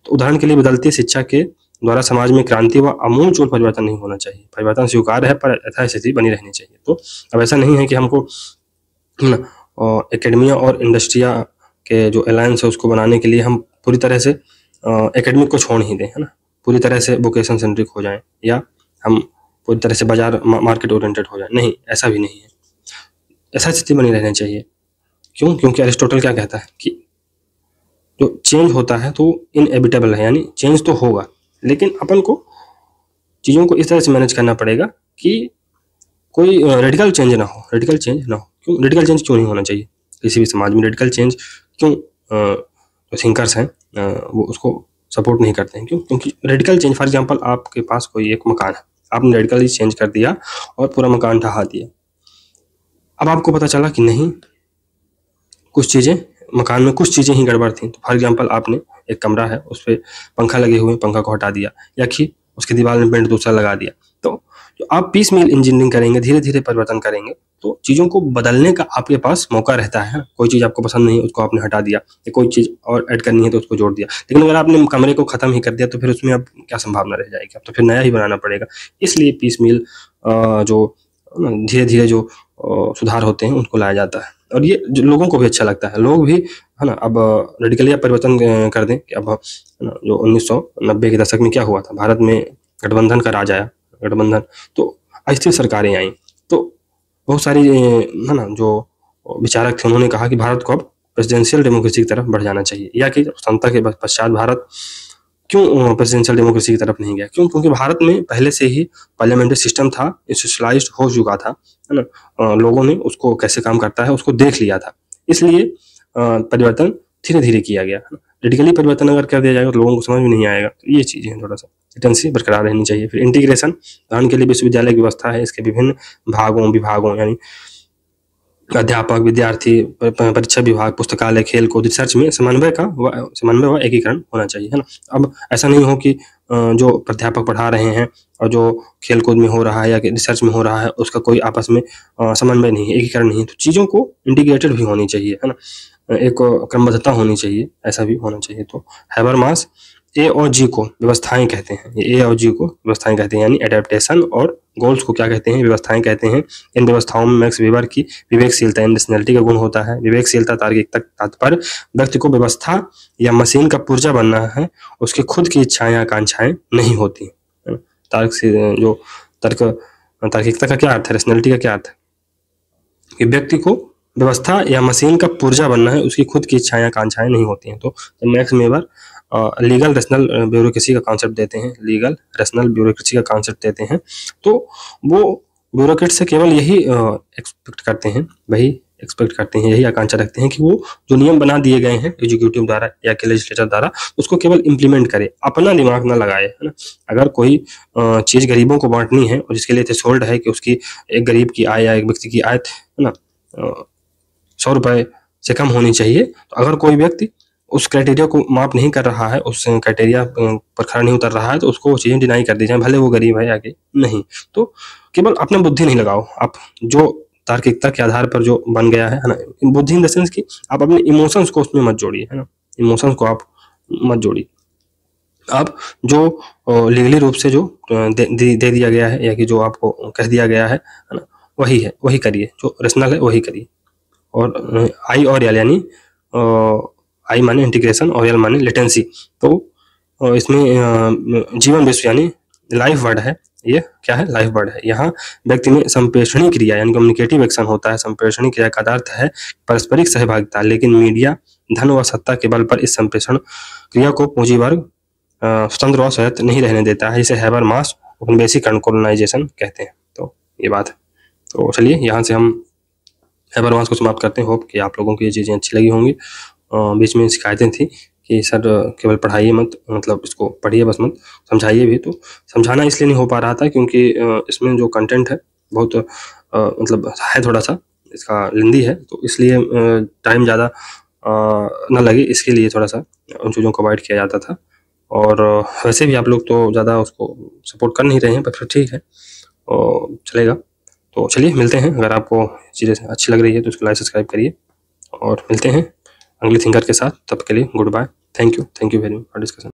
B: तो उदाहरण के लिए बदलती शिक्षा के द्वारा समाज में क्रांति व अमूल चोल परिवर्तन नहीं होना चाहिए परिवर्तन स्वीकार है पर यथास्थिति बनी रहनी चाहिए तो अब ऐसा नहीं है कि हमको एकेडमिया और इंडस्ट्रिया के जो अलायंस है उसको बनाने के लिए हम पूरी तरह से एकेडमिक को छोड़ ही दें है ना पूरी तरह से वोकेशन सेंट्रिक हो जाएं या हम पूरी तरह से बाजार मार्केट ओरिएंटेड हो जाए नहीं ऐसा भी नहीं है ऐसा स्थिति बनी रहनी चाहिए क्यों क्योंकि अरिस्टोटल क्या कहता है कि जो चेंज होता है तो इनएविटेबल है यानी चेंज तो होगा लेकिन अपन को चीज़ों को इस तरह से मैनेज करना पड़ेगा कि कोई रेडिकल चेंज ना हो रेडिकल चेंज ना हो क्यों रेडिकल चेंज क्यों नहीं होना चाहिए किसी भी समाज में रेडिकल चेंज क्यों जो थिंकर्स हैं वो उसको सपोर्ट नहीं करते हैं क्यों क्योंकि रेडिकल चेंज फॉर एग्जाम्पल आपके पास कोई एक मकान है आपने रेडिकली चेंज कर दिया और पूरा मकान ढहा दिया अब आपको पता चला कि नहीं कुछ चीज़ें मकान में कुछ चीज़ें ही गड़बड़ थी तो फॉर एग्जाम्पल आपने एक कमरा है उस पर पंखा लगे हुए पंखा को हटा दिया या कि उसकी दीवार में पेंट दूसरा लगा दिया जो आप पीस मील इंजीनियरिंग करेंगे धीरे धीरे परिवर्तन करेंगे तो चीज़ों को बदलने का आपके पास मौका रहता है कोई चीज़ आपको पसंद नहीं उसको आपने हटा दिया या कोई चीज़ और ऐड करनी है तो उसको जोड़ दिया लेकिन अगर आपने कमरे को ख़त्म ही कर दिया तो फिर उसमें अब क्या संभावना रह जाएगी अब तो फिर नया ही बनाना पड़ेगा इसलिए पीस मील जो धीरे धीरे जो सुधार होते हैं उनको लाया जाता है और ये जो लोगों को भी अच्छा लगता है लोग भी है ना अब रेडिकली परिवर्तन कर दें कि अब जो उन्नीस के दशक में क्या हुआ था भारत में गठबंधन का राज आया गठबंधन तो अस्थिर सरकारें आई तो बहुत सारी है ना जो विचारक थे उन्होंने कहा कि भारत को अब प्रेसिडेंशियल डेमोक्रेसी की तरफ बढ़ जाना चाहिए या कि स्वतंत्रता के पश्चात भारत क्यों प्रेसिडेंशियल डेमोक्रेसी की तरफ नहीं गया क्यों क्योंकि भारत में पहले से ही पार्लियामेंट्री सिस्टम था सोशलाइज हो चुका था है ना लोगों ने उसको कैसे काम करता है उसको देख लिया था इसलिए परिवर्तन धीरे धीरे किया गया है ना परिवर्तन अगर कर दिया जाएगा तो लोगों को समझ में नहीं आएगा तो ये चीज़ें हैं थोड़ा सा कंसिस्टेंसी बरकरार रहनी चाहिए फिर इंटीग्रेशन उदाहरण के लिए विश्वविद्यालय की व्यवस्था है इसके विभिन्न भागों विभागों यानी अध्यापक विद्यार्थी परीक्षा विभाग पुस्तकालय खेल को रिसर्च में समन्वय का समन्वय व एकीकरण होना चाहिए है ना अब ऐसा नहीं हो कि जो प्राध्यापक पढ़ा रहे हैं और जो खेल कूद में हो रहा है या रिसर्च में हो रहा है उसका कोई आपस में समन्वय नहीं है एकीकरण नहीं है तो चीज़ों को इंटीग्रेटेड भी होनी चाहिए है ना एक क्रमबद्धता होनी चाहिए ऐसा भी होना चाहिए तो हैबर मास ए और जी को व्यवस्थाएं कहते हैं ये ए और जी को व्यवस्थाएं कहते हैं यानी एडेप्टेशन और गोल्स को क्या कहते हैं व्यवस्थाएं कहते हैं इन व्यवस्थाओं में मैक्स वीवर की विवेकशीलता इंडशनैलिटी का गुण होता है विवेकशीलता तार्किकता तात्पर्य व्यक्ति को व्यवस्था या मशीन का पुर्जा बनना है उसकी खुद की इच्छाएं या आकांक्षाएं नहीं होती तार्क जो तर्क तार्किकता का क्या अर्थ है रेशनैलिटी का क्या अर्थ है कि व्यक्ति को व्यवस्था या मशीन का पुर्जा बनना है उसकी खुद की इच्छाएं आकांक्षाएं नहीं होती हैं तो, तो Max Weber legal rational bureaucracy का कॉन्सेप्ट देते हैं लीगल रेशनल ब्यूरोक्रेसी का कॉन्सेप्ट देते हैं तो वो ब्यूरोक्रेट से केवल यही एक्सपेक्ट करते हैं वही एक्सपेक्ट करते हैं यही आकांक्षा रखते हैं कि वो जो नियम बना दिए गए हैं एग्जीक्यूटिव द्वारा या कि लेजिस्लेचर द्वारा उसको केवल इम्प्लीमेंट करे अपना दिमाग ना लगाए है ना अगर कोई चीज़ गरीबों को बांटनी है और इसके लिए थे सोल्ड है कि उसकी एक गरीब की आय या एक व्यक्ति की आय है ना सौ रुपये से कम होनी चाहिए तो अगर कोई व्यक्ति उस क्राइटेरिया को माफ नहीं कर रहा है उस क्राइटेरिया पर खड़ा नहीं उतर रहा है तो उसको वो चीज़ें डिनाई कर दी जाए भले वो गरीब है आगे नहीं तो केवल अपने बुद्धि नहीं लगाओ आप जो तार्किकता के आधार पर जो बन गया है ना बुद्धि इन द सेंस की आप अपने इमोशंस को उसमें मत जोड़िए है ना इमोशंस को आप मत जोड़िए आप जो लीगली रूप से जो दे, दे दिया गया है या कि जो आपको कह दिया गया है है ना वही है वही करिए जो रेशनल है वही करिए और आई और यानी आई माने इंटीग्रेशन और एल माने लेटेंसी तो इसमें जीवन विश्व यानी लाइफ वर्ड है ये क्या है लाइफ वर्ड है यहाँ व्यक्ति में संप्रेषणी क्रिया यानी कम्युनिकेटिव एक्शन होता है संप्रेषणी क्रिया का अर्थ है पारस्परिक सहभागिता लेकिन मीडिया धन व सत्ता के बल पर इस संप्रेषण क्रिया को पूंजी वर्ग स्वतंत्र व स्वायत्त नहीं रहने देता है जिसे हैबर मास उपनिवेशीकरण कोलोनाइजेशन कहते हैं तो ये बात है तो चलिए यहाँ से हम हैबर मास को समाप्त करते हैं होप कि आप लोगों को ये चीज़ें अच्छी लगी होंगी बीच में शिकायतें थी कि सर केवल पढ़ाइए मत मतलब इसको पढ़िए बस मत समझाइए भी तो समझाना इसलिए नहीं हो पा रहा था क्योंकि इसमें जो कंटेंट है बहुत मतलब है थोड़ा सा इसका लेंदी है तो इसलिए टाइम ज़्यादा ना लगे इसके लिए थोड़ा सा उन चीज़ों को अवॉइड किया जाता था और वैसे भी आप लोग तो ज़्यादा उसको सपोर्ट कर नहीं रहे हैं पर फिर ठीक है और तो चलेगा तो चलिए मिलते हैं अगर आपको चीज़ें अच्छी लग रही है तो उसको लाइक सब्सक्राइब करिए और मिलते हैं अगले थिंकर के साथ तब के लिए goodbye thank you thank you very much for discussion